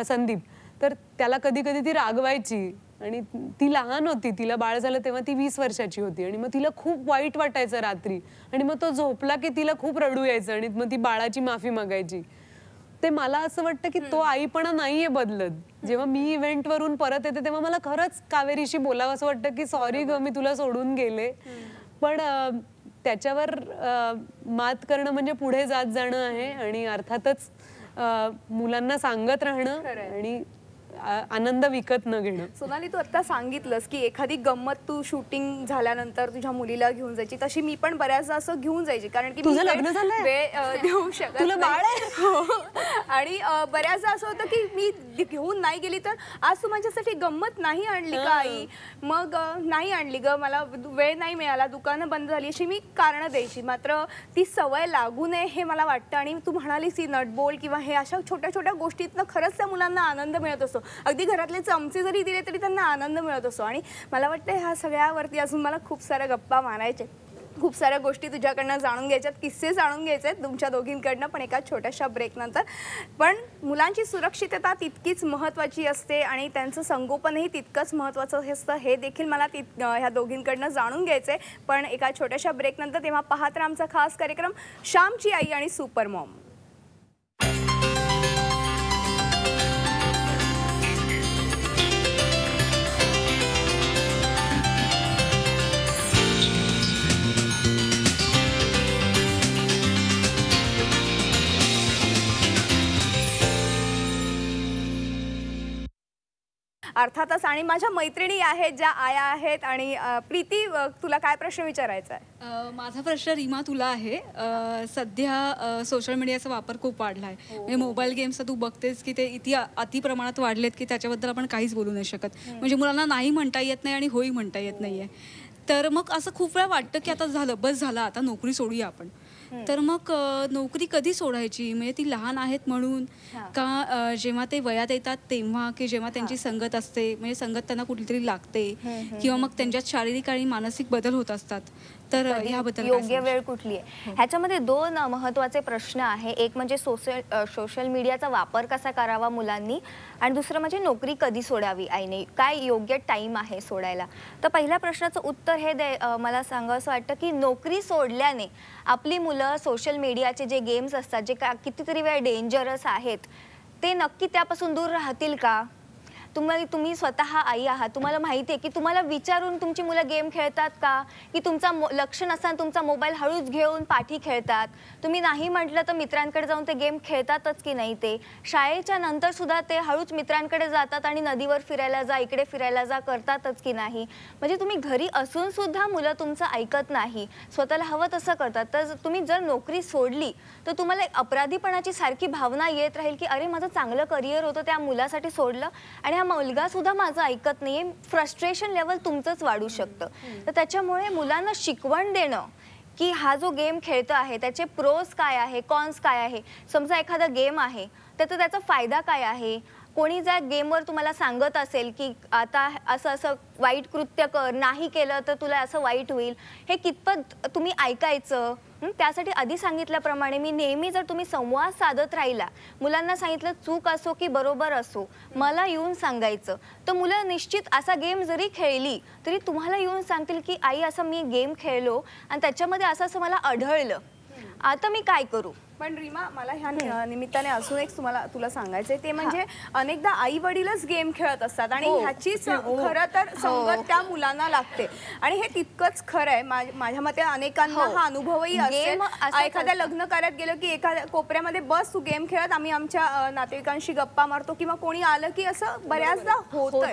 संदीप तर त्याला कधी कधी ती रागवायची आणि ती लहान होती तिला बाळ झालं तेव्हा ती वीस वर्षाची होती आणि मग तिला खूप वाईट वाटायचं रात्री आणि मग तो झोपला की तिला खूप रडू यायचं आणि मग ती बाळाची माफी मागायची ते मला असं वाटतं की तो आईपणा नाहीये बदलत जेव्हा मी इव्हेंट वरून परत येते तेव्हा मला खरंच कावेरीशी बोलावं असं वाटतं की सॉरी ग मी तुला सोडून गेले पण त्याच्यावर मात करणं म्हणजे पुढे जात जाणं आहे आणि अर्थातच मुलांना सांगत राहणं आणि आनंद विकत न घेणं सोनाली तू आता सांगितलंस की एखादी गंमत तू शूटिंग झाल्यानंतर तुझ्या मुलीला घेऊन जायची तशी मी पण बऱ्याचदा असं घेऊन जायची कारण की तुझं लग्न झालं वेळ देऊ शकत हो. आणि बऱ्याचदा असं होतं की मी घेऊन नाही गेली तर आज तू माझ्यासाठी गंमत नाही आणली का आई मग नाही आणली ग मला वेळ नाही मिळाला दुकानं बंद झाली अशी मी कारण द्यायची मात्र ती सवय लागू नये हे मला वाटतं आणि तू म्हणालीस की नटबोल किंवा हे अशा छोट्या छोट्या गोष्टीतनं खरंच त्या मुलांना आनंद मिळत असतो अगदी घरातले चमचे जरी दिले तरी त्यांना आनंद मिळत असतो आणि मला वाटतं ह्या सगळ्यावरती अजून मला खूप साऱ्या गप्पा मारायचे खूप साऱ्या गोष्टी तुझ्याकडनं जाणून घ्यायच्यात किस्से जाणून घ्यायचे आहेत तुमच्या दोघींकडनं पण एका छोट्याशा ब्रेकनंतर पण मुलांची सुरक्षितता तितकीच महत्त्वाची असते आणि त्यांचं संगोपनही तितकंच महत्त्वाचं असतं हे देखील मला तित ह्या दोघींकडनं जाणून घ्यायचं आहे पण एका छोट्याशा ब्रेकनंतर तेव्हा पाहत आमचा खास कार्यक्रम श्यामची आई आणि सुपर मॉम अर्थातच आणि माझ्या मैत्रिणी आहेत ज्या आया आहेत आणि प्रीती तुला काय प्रश्न विचारायचा आहे माझा प्रश्न रीमा तुला आहे सध्या सोशल मीडियाचा वापर खूप वाढला आहे हो. म्हणजे मोबाईल गेम्स तू बघतेस की ते इति अति प्रमाणात वाढलेत की त्याच्याबद्दल आपण काहीच बोलू नाही शकत म्हणजे मुलांना नाही म्हणता येत नाही आणि होई म्हणता येत नाही आहे तर मग असं खूप वेळा वाटतं की आता झालं बस झालं आता नोकरी सोडूया आपण तर मग नोकरी कधी सोडायची म्हणजे ती लहान आहेत म्हणून का जेव्हा ते वयात येतात तेव्हा की जेव्हा त्यांची संगत असते म्हणजे संगत त्यांना कुठेतरी लागते किंवा मग त्यांच्यात शारीरिक आणि मानसिक बदल होत असतात तर याबद्दल योग्य वेळ कुठली आहे ह्याच्यामध्ये दोन महत्वाचे प्रश्न आहे एक म्हणजे सोशल सोशल मीडियाचा वापर कसा करावा मुलांनी आणि दुसरं म्हणजे नोकरी कधी सोडावी आईने काय योग्य टाइम आहे सोडायला तर पहिल्या प्रश्नाचं उत्तर हे दे मला सांगावं असं वाटतं की नोकरी सोडल्याने आपली मुलं सोशल मीडियाचे जे गेम्स असतात जे का कितीतरी वेळा डेंजरस आहेत ते नक्की त्यापासून दूर राहतील का तुम्हाला तुम्ही स्वतः आई आहात तुम्हाला माहिती आहे की तुम्हाला विचारून तुमची मुलं गेम खेळतात का की तुमचा लक्ष नसताना तुमचा मोबाईल हळूच घेऊन पाठी खेळतात तुम्ही नाही म्हटलं तर मित्रांकडे जाऊन ते गेम खेळतातच की नाही ते शाळेच्या नंतर सुद्धा ते हळूच मित्रांकडे जातात आणि नदीवर फिरायला जा इकडे फिरायला जा करतातच की नाही म्हणजे तुम्ही घरी असून सुद्धा मुलं तुमचं ऐकत नाही स्वतःला हवं तसं करतात तर तुम्ही जर नोकरी सोडली तर तुम्हाला अपराधीपणाची सारखी भावना येत राहील की अरे माझं चांगलं करिअर होतं त्या मुलासाठी सोडलं आणि मुलगा सुद्धा माझं ऐकत नाही फ्रस्ट्रेशन लेवल तुमचंच वाढू शकतं तर त्याच्यामुळे मुलांना शिकवण देणं की हा जो गेम खेळतो आहे त्याचे प्रोज काय आहे कॉन्स काय आहे समजा एखादा गेम आहे तर त्याचा फायदा काय आहे कोणी ज्या गेमवर तुम्हाला सांगत असेल की आता असं असं वाईट कृत्य कर नाही केलं तर तुला असं वाईट होईल हे कितपत तुम्ही ऐकायचं त्यासाठी आधी सांगितल्याप्रमाणे मी नेहमी जर तुम्ही संवाद साधत राहिला मुलांना सांगितलं चूक असो की बरोबर असो मला येऊन सांगायचं तर मुलं निश्चित असा गेम जरी खेळली तरी तुम्हाला येऊन सांगतील की आई असं मी गेम खेळलो आणि त्याच्यामध्ये असं असं मला आढळलं आता मी काय करू पण रीमा मला ह्या निमित्ताने अजून एक तुम्हाला तुला सांगायचंय ते म्हणजे अनेकदा आई वडीलच गेम खेळत असतात आणि हो. ह्याची हो. खरं तर हो. संगत त्या मुलांना लागते आणि हे तितकंच खरं आहे माझ्या मते अनेकांना हा अनुभवही एखाद्या लग्न करत गेलो की एखाद्या कोपऱ्यामध्ये बस तू गेम खेळत आम्ही आमच्या नातेवाईकांशी गप्पा मारतो किंवा कोणी आलं की असं बऱ्याचदा होत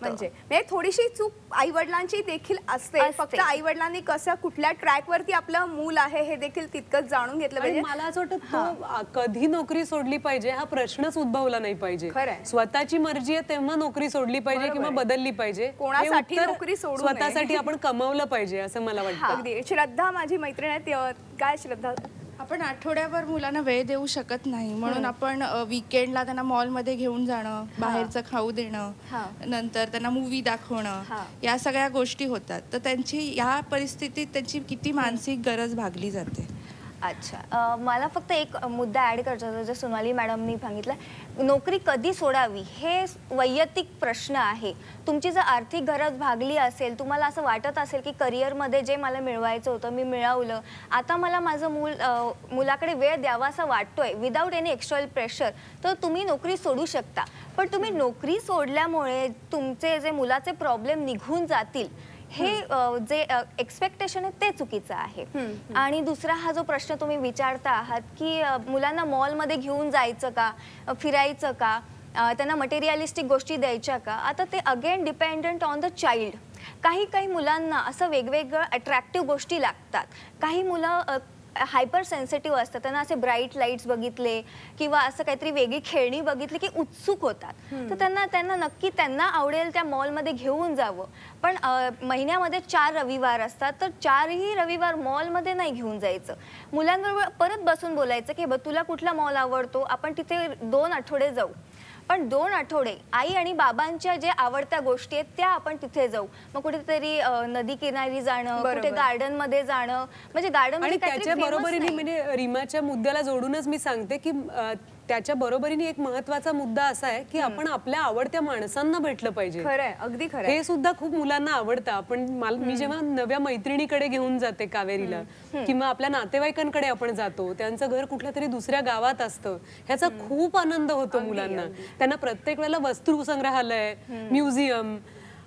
म्हणजे, म्हणजे थोडीशी चूक आई वडिलांची देखील असते फक्त आई वडिलांनी कसं कुठल्या ट्रॅकवरती आपलं मूल आहे हे देखील तितकंच जाणून घेतलं पाहिजे वाटत कधी नोकरी सोडली पाहिजे हा प्रश्नच उद्भवला नाही पाहिजे स्वतःची मर्जी आहे तेव्हा नोकरी सोडली पाहिजे किंवा बदलली पाहिजे कोणासाठी नोकरी सोडू स्वतःसाठी आपण कमवलं पाहिजे असं मला वाटतं श्रद्धा माझी मैत्रीण आहे काय श्रद्धा आपण आठवड्यावर मुलांना वेळ देऊ शकत नाही म्हणून आपण विकेंडला त्यांना मॉलमध्ये घेऊन जाणं बाहेरचं खाऊ देणं नंतर त्यांना मूवी दाखवणं या सगळ्या गोष्टी होतात तर त्यांची या परिस्थितीत त्यांची किती मानसिक गरज भागली जाते अच्छा मला फक्त एक मुद्दा ॲड करायचा होता जो सोनाली मॅडमनी सांगितलं नोकरी कधी सोडावी हे वैयक्तिक प्रश्न आहे तुमची जर आर्थिक गरज भागली असेल तुम्हाला असं वाटत असेल की करिअरमध्ये जे मला मिळवायचं होतं मी मिळवलं आता मला माझं मूल मुलाकडे वेळ द्यावा असं वाटतोय विदाऊट एनी एक्स्ट्रल प्रेशर तर तुम्ही नोकरी सोडू शकता पण तुम्ही नोकरी सोडल्यामुळे तुमचे जे मुलाचे प्रॉब्लेम निघून जातील हे जे एक्सपेक्टेशन आहे ते चुकीचं आहे आणि दुसरा हा जो प्रश्न तुम्ही विचारता आहात की मुलांना मॉलमध्ये घेऊन जायचं का फिरायचं का त्यांना मटेरियलिस्टिक गोष्टी द्यायच्या का आता ते again dependent on the child काही काही मुलांना असं वेगवेगळं अट्रॅक्टिव्ह गोष्टी लागतात काही मुलं हायपर सेन्सिटिव्ह असतात त्यांना असे ब्राईट लाईट्स बघितले किंवा असं काहीतरी वेगळी खेळणी बघितली की उत्सुक होतात तर त्यांना त्यांना नक्की त्यांना आवडेल त्या मॉलमध्ये घेऊन जावं पण महिन्यामध्ये चार रविवार असतात तर चारही रविवार मॉलमध्ये नाही घेऊन जायचं मुलांबरोबर परत बसून बोलायचं की तुला कुठला मॉल आवडतो आपण तिथे दोन आठवडे जाऊ पण दोन आठवडे आई आणि बाबांच्या जे आवडत्या गोष्टी आहेत त्या आपण तिथे जाऊ मग कुठेतरी नदी किनारी जाणं कुठे गार्डन मध्ये जाणं म्हणजे गार्डन आणि म्हणजे त्याच्या बरोबरीने म्हणजे रिमाच्या मुद्द्याला जोडूनच मी सांगते की त्याच्या बरोबरीने एक महत्वाचा मुद्दा असा आहे की आपण आपल्या आवडत्या माणसांना भेटलं पाहिजे खरंय अगदी खरं हे सुद्धा खूप मुलांना आवडतं आपण मी जेव्हा नव्या मैत्रिणीकडे घेऊन जाते कावेरीला किंवा आपल्या नातेवाईकांकडे आपण जातो त्यांचं घर कुठल्या तरी दुसऱ्या गावात असतं ह्याचा खूप आनंद होतो मुलांना त्यांना प्रत्येक वेळेला वस्तू संग्रहालय म्युझियम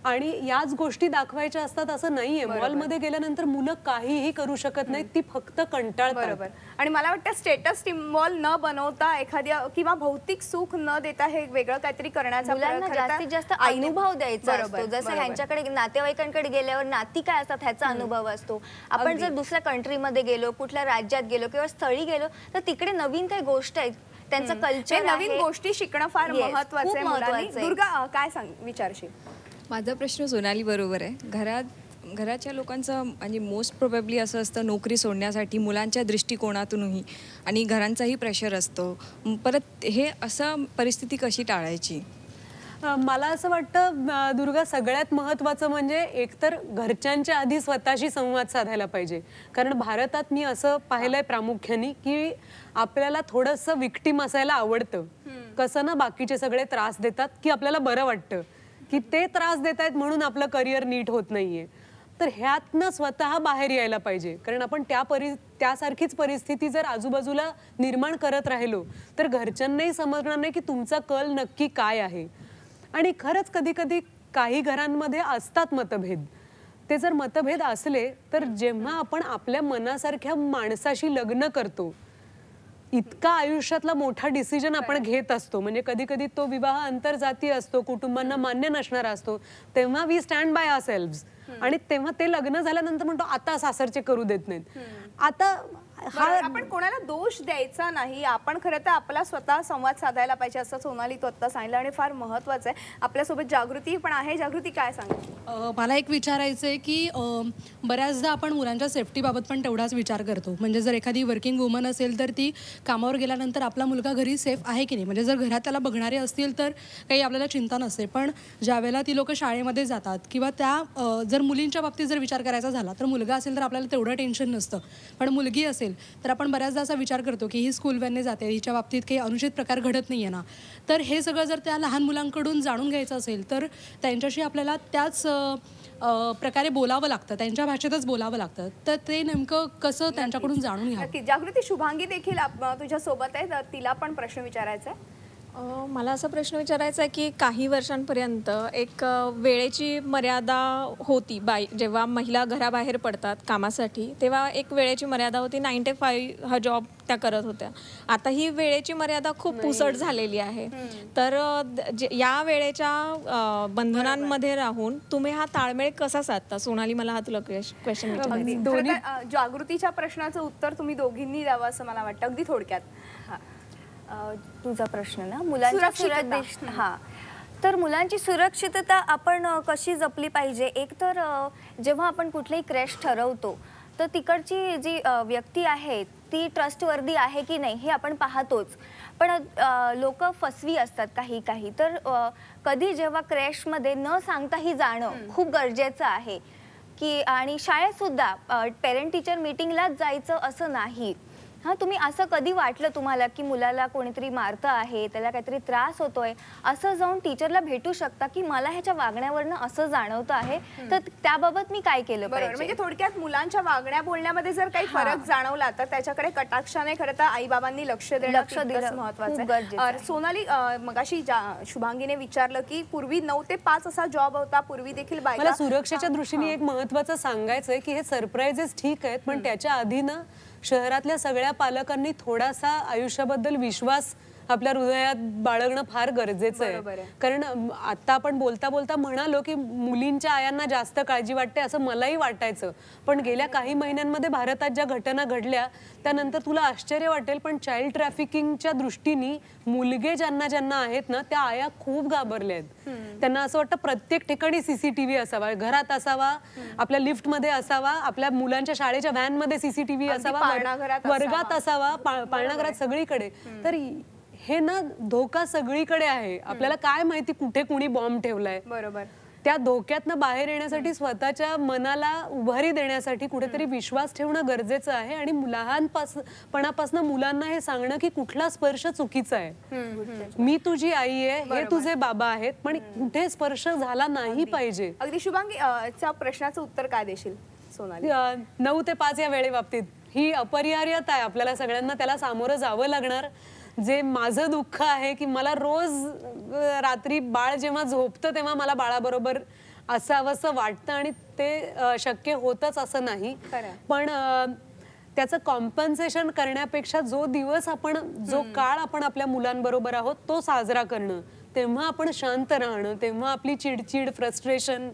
आणि याच गोष्टी दाखवायच्या असतात असं नाहीये मॉलमध्ये गेल्यानंतर मुलं काहीही करू शकत नाहीत ती फक्त कंटाळ बरोबर आणि मला वाटतं स्टेटस मॉल न बनवता एखाद्या किंवा भौतिक सुख न देता हे वेगळं काहीतरी करण्याचा जास्तीत जास्त अनुभव द्यायचा असतो जसं ह्यांच्याकडे नातेवाईकांकडे गेल्यावर नाती काय असतात ह्याचा अनुभव असतो आपण जर दुसऱ्या कंट्रीमध्ये गेलो कुठल्या राज्यात गेलो किंवा स्थळी गेलो तर तिकडे नवीन काही गोष्ट आहे त्यांचं कल्चर नवीन गोष्टी शिकणं फार महत्वाचं आहे दुर्गा काय सांग विचारशील माझा प्रश्न सोनाली बरोबर आहे घरात घराच्या लोकांचं म्हणजे मोस्ट प्रोबेबली असं असतं नोकरी सोडण्यासाठी मुलांच्या दृष्टिकोनातूनही आणि घरांचाही प्रेशर असतो परत हे असं परिस्थिती कशी टाळायची मला असं वाटतं दुर्गा सगळ्यात महत्त्वाचं म्हणजे एकतर घरच्यांच्या आधी स्वतःशी संवाद साधायला पाहिजे कारण भारतात मी असं पाहिलं आहे प्रामुख्याने की आपल्याला थोडंसं विक्टीम असायला आवडतं कसं ना बाकीचे सगळे त्रास देतात की आपल्याला बरं वाटतं की ते त्रास देत आहेत म्हणून आपलं करिअर नीट होत नाहीये तर ह्यातनं स्वतः बाहेर यायला पाहिजे कारण आपण त्या परि त्यासारखीच परिस्थिती जर आजूबाजूला निर्माण करत राहिलो तर घरच्यांनाही समजणार नाही की तुमचा कल नक्की काय आहे आणि खरंच कधी कधी काही घरांमध्ये असतात मतभेद ते जर मतभेद असले तर जेव्हा आपण आपल्या मनासारख्या माणसाशी लग्न करतो इतका आयुष्यातला मोठा डिसिजन आपण घेत असतो म्हणजे कधी कधी तो विवाह आंतरजातीय असतो कुटुंबांना मान्य नसणारा असतो तेव्हा we stand by our self आणि तेव्हा ते लग्न झाल्यानंतर म्हणतो आता सासरचे करू देत नाहीत आता हा आपण कोणाला दोष द्यायचा नाही आपण खरं तर आपला स्वतः संवाद साधायला पाहिजे असं सोनाली तो आत्ता सांगितलं आणि फार महत्वाचं आहे आपल्यासोबत जागृती पण आहे जागृती काय सांग मला एक विचारायचं आहे की बऱ्याचदा आपण मुलांच्या सेफ्टीबाबत पण तेवढाच विचार करतो म्हणजे जर एखादी वर्किंग वुमन असेल तर ती कामावर गेल्यानंतर आपला मुलगा घरी सेफ आहे की नाही म्हणजे जर घरात त्याला बघणारे असतील तर काही आपल्याला चिंता नसते पण ज्यावेळेला ती लोक शाळेमध्ये जातात किंवा त्या जर मुलींच्या बाबतीत जर विचार करायचा झाला तर मुलगा असेल तर आपल्याला तेवढं टेन्शन नसतं पण मुलगी असेल असेल तर आपण बऱ्याचदा असा विचार करतो की ही स्कूल वॅनने जाते हिच्या बाबतीत काही अनुचित प्रकार घडत नाही आहे ना तर हे सगळं जर त्या लहान मुलांकडून जाणून घ्यायचं असेल तर त्यांच्याशी आपल्याला त्याच प्रकारे बोलावं लागतं त्यांच्या भाषेतच बोलावं लागतं तर ते नेमकं कसं त्यांच्याकडून जाणून घ्या जागृती शुभांगी देखील तुझ्या सोबत आहे तर तिला पण प्रश्न विचारायचा आहे मला असा प्रश्न विचारायचा आहे की काही वर्षांपर्यंत एक वेळेची मर्यादा होती बाई जेव्हा महिला घराबाहेर पडतात कामासाठी तेव्हा एक वेळेची मर्यादा होती नाईन फाईव्ह हा जॉब त्या करत होत्या आता ही वेळेची मर्यादा खूप पुसट झालेली आहे तर या वेळेच्या बंधनांमध्ये राहून तुम्ही हा ताळमेळ कसा साधता सोनाली मला हा तुला क्वेश्चन दोन्ही जागृतीच्या प्रश्नाचं उत्तर तुम्ही दोघींनी द्यावं असं मला वाटतं अगदी थोडक्यात तुझा प्रश्न ना मुलांची हा तर मुलांची सुरक्षितता आपण कशी जपली पाहिजे एक तर जेव्हा आपण कुठलीही क्रॅश ठरवतो तर तिकडची जी व्यक्ती आहे ती ट्रस्टवर्दी आहे की नाही हे आपण पाहतोच पण लोक फसवी असतात काही काही तर कधी जेव्हा क्रॅशमध्ये न सांगताही जाणं खूप गरजेचं आहे की आणि सुद्धा पेरेंट टीचर मीटिंगलाच जायचं असं नाही हां तुम्ही असं कधी वाटलं तुम्हाला की मुलाला कोणीतरी मारतं आहे त्याला काहीतरी त्रास होतोय असं जाऊन टीचरला भेटू शकता की मला ह्याच्या वागण्यावरनं असं जाणवतं आहे तर त्याबाबत मी काय केलं बरोबर म्हणजे थोडक्यात मुलांच्या वागण्या बोलण्यामध्ये जर काही फरक जाणवला तर त्याच्याकडे कटाक्षाने खरं तर आईबाबांनी लक्ष देणं महत्वाचं सोनाली मगाशी शुभांगीने विचारलं की पूर्वी नऊ ते पाच असा जॉब होता पूर्वी देखील मला सुरक्षेच्या दृष्टीने एक महत्वाचं सांगायचंय की हे सरप्राइजेस ठीक आहेत पण त्याच्या आधी शहरातल्या सगळ्या पालकांनी थोडासा आयुष्याबद्दल विश्वास आपल्या हृदयात बाळगणं फार गरजेचं आहे कारण आता आपण बोलता बोलता म्हणालो की मुलींच्या आयांना जास्त काळजी वाटते असं मलाही वाटायचं पण गेल्या काही महिन्यांमध्ये भारतात ज्या घटना घडल्या त्यानंतर तुला आश्चर्य वाटेल पण चाइल्ड ट्रॅफिकिंगच्या दृष्टीने मुलगे ज्यांना ज्यांना आहेत ना त्या आया खूप घाबरल्या आहेत त्यांना असं वाटतं प्रत्येक ठिकाणी सीसीटीव्ही असावा घरात असावा आपल्या लिफ्टमध्ये असावा आपल्या मुलांच्या शाळेच्या व्हॅनमध्ये सीसीटीव्ही असावा वर्गात असावा पाळणाघरात सगळीकडे तर हे ना धोका सगळीकडे आहे आपल्याला काय माहिती कुठे कुणी बॉम्ब ठेवलाय बरोबर त्या धोक्यातनं बाहेर येण्यासाठी स्वतःच्या मनाला उभारी देण्यासाठी कुठेतरी विश्वास ठेवणं गरजेचं आहे आणि लहानपणापासून मुलांना हे सांगणं की कुठला स्पर्श चुकीचा आहे मी तुझी आई आहे हे तुझे बाबा आहेत पण कुठे स्पर्श झाला नाही पाहिजे अगदी शुभांगी प्रश्नाचं उत्तर काय देशील सोनाली नऊ ते पाच या बाबतीत ही अपरिहार्यता आहे आपल्याला सगळ्यांना त्याला सामोरं जावं लागणार जे माझं दुःख आहे की मला रोज रात्री बाळ जेव्हा झोपतं तेव्हा मला बाळाबरोबर असं वाटतं आणि ते शक्य होतच असं नाही पण त्याचं कॉम्पन्सेशन करण्यापेक्षा जो दिवस आपण जो काळ आपण आपल्या मुलांबरोबर आहोत तो साजरा करणं तेव्हा आपण शांत राहणं तेव्हा आपली चिडचिड फ्रस्ट्रेशन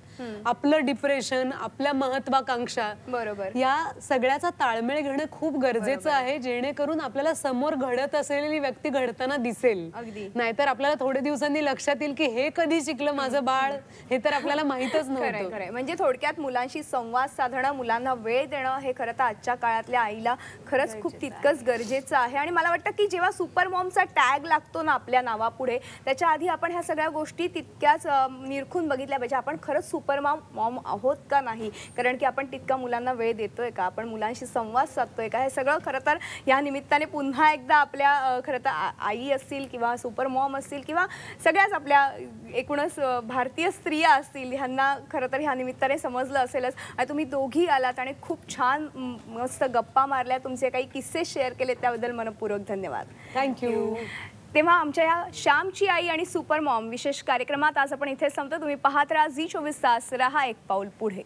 आपलं डिप्रेशन आपल्या महत्वाकांक्षा बरोबर या सगळ्याचा ताळमेळ घेणं खूप गरजेचं आहे जेणेकरून आपल्याला समोर घडत असलेली व्यक्ती घडताना दिसेल नाहीतर आपल्याला थोडे दिवसांनी लक्षात येईल की हे कधी शिकलं माझं बाळ हे तर आपल्याला माहितच नव्हतं म्हणजे थोडक्यात मुलांशी संवाद साधणं मुलांना वेळ देणं हे खरं तर आजच्या काळातल्या आईला खरंच खूप तितकंच गरजेचं आहे आणि मला वाटतं की जेव्हा सुपर मॉमचा टॅग लागतो ना आपल्या नावापुढे त्याच्या आधी आधी आपण ह्या सगळ्या गोष्टी तितक्याच निरखून बघितल्या पाहिजे आपण खरंच सुपर मॉम मॉम आहोत का नाही कारण की आपण तितका मुलांना वेळ देतोय का आपण मुलांशी संवाद साधतोय का हे सगळं खरं तर या निमित्ताने पुन्हा एकदा आपल्या खरं तर आई असतील किंवा सुपर मॉम असतील किंवा सगळ्याच आपल्या एकूणच भारतीय स्त्रिया असतील ह्यांना खरं तर ह्या निमित्ताने समजलं असेलच तुम्ही दोघी आलात आणि खूप छान मस्त गप्पा मारल्या तुमचे काही किस्से शेअर केले त्याबद्दल मनपूर्वक धन्यवाद थँक्यू तेव्हा आमच्या या श्यामची आई आणि सुपर मॉम विशेष कार्यक्रमात आज आपण इथे संपतो तुम्ही पाहत राहा झी चोवीस तास रहा एक पाऊल पुढे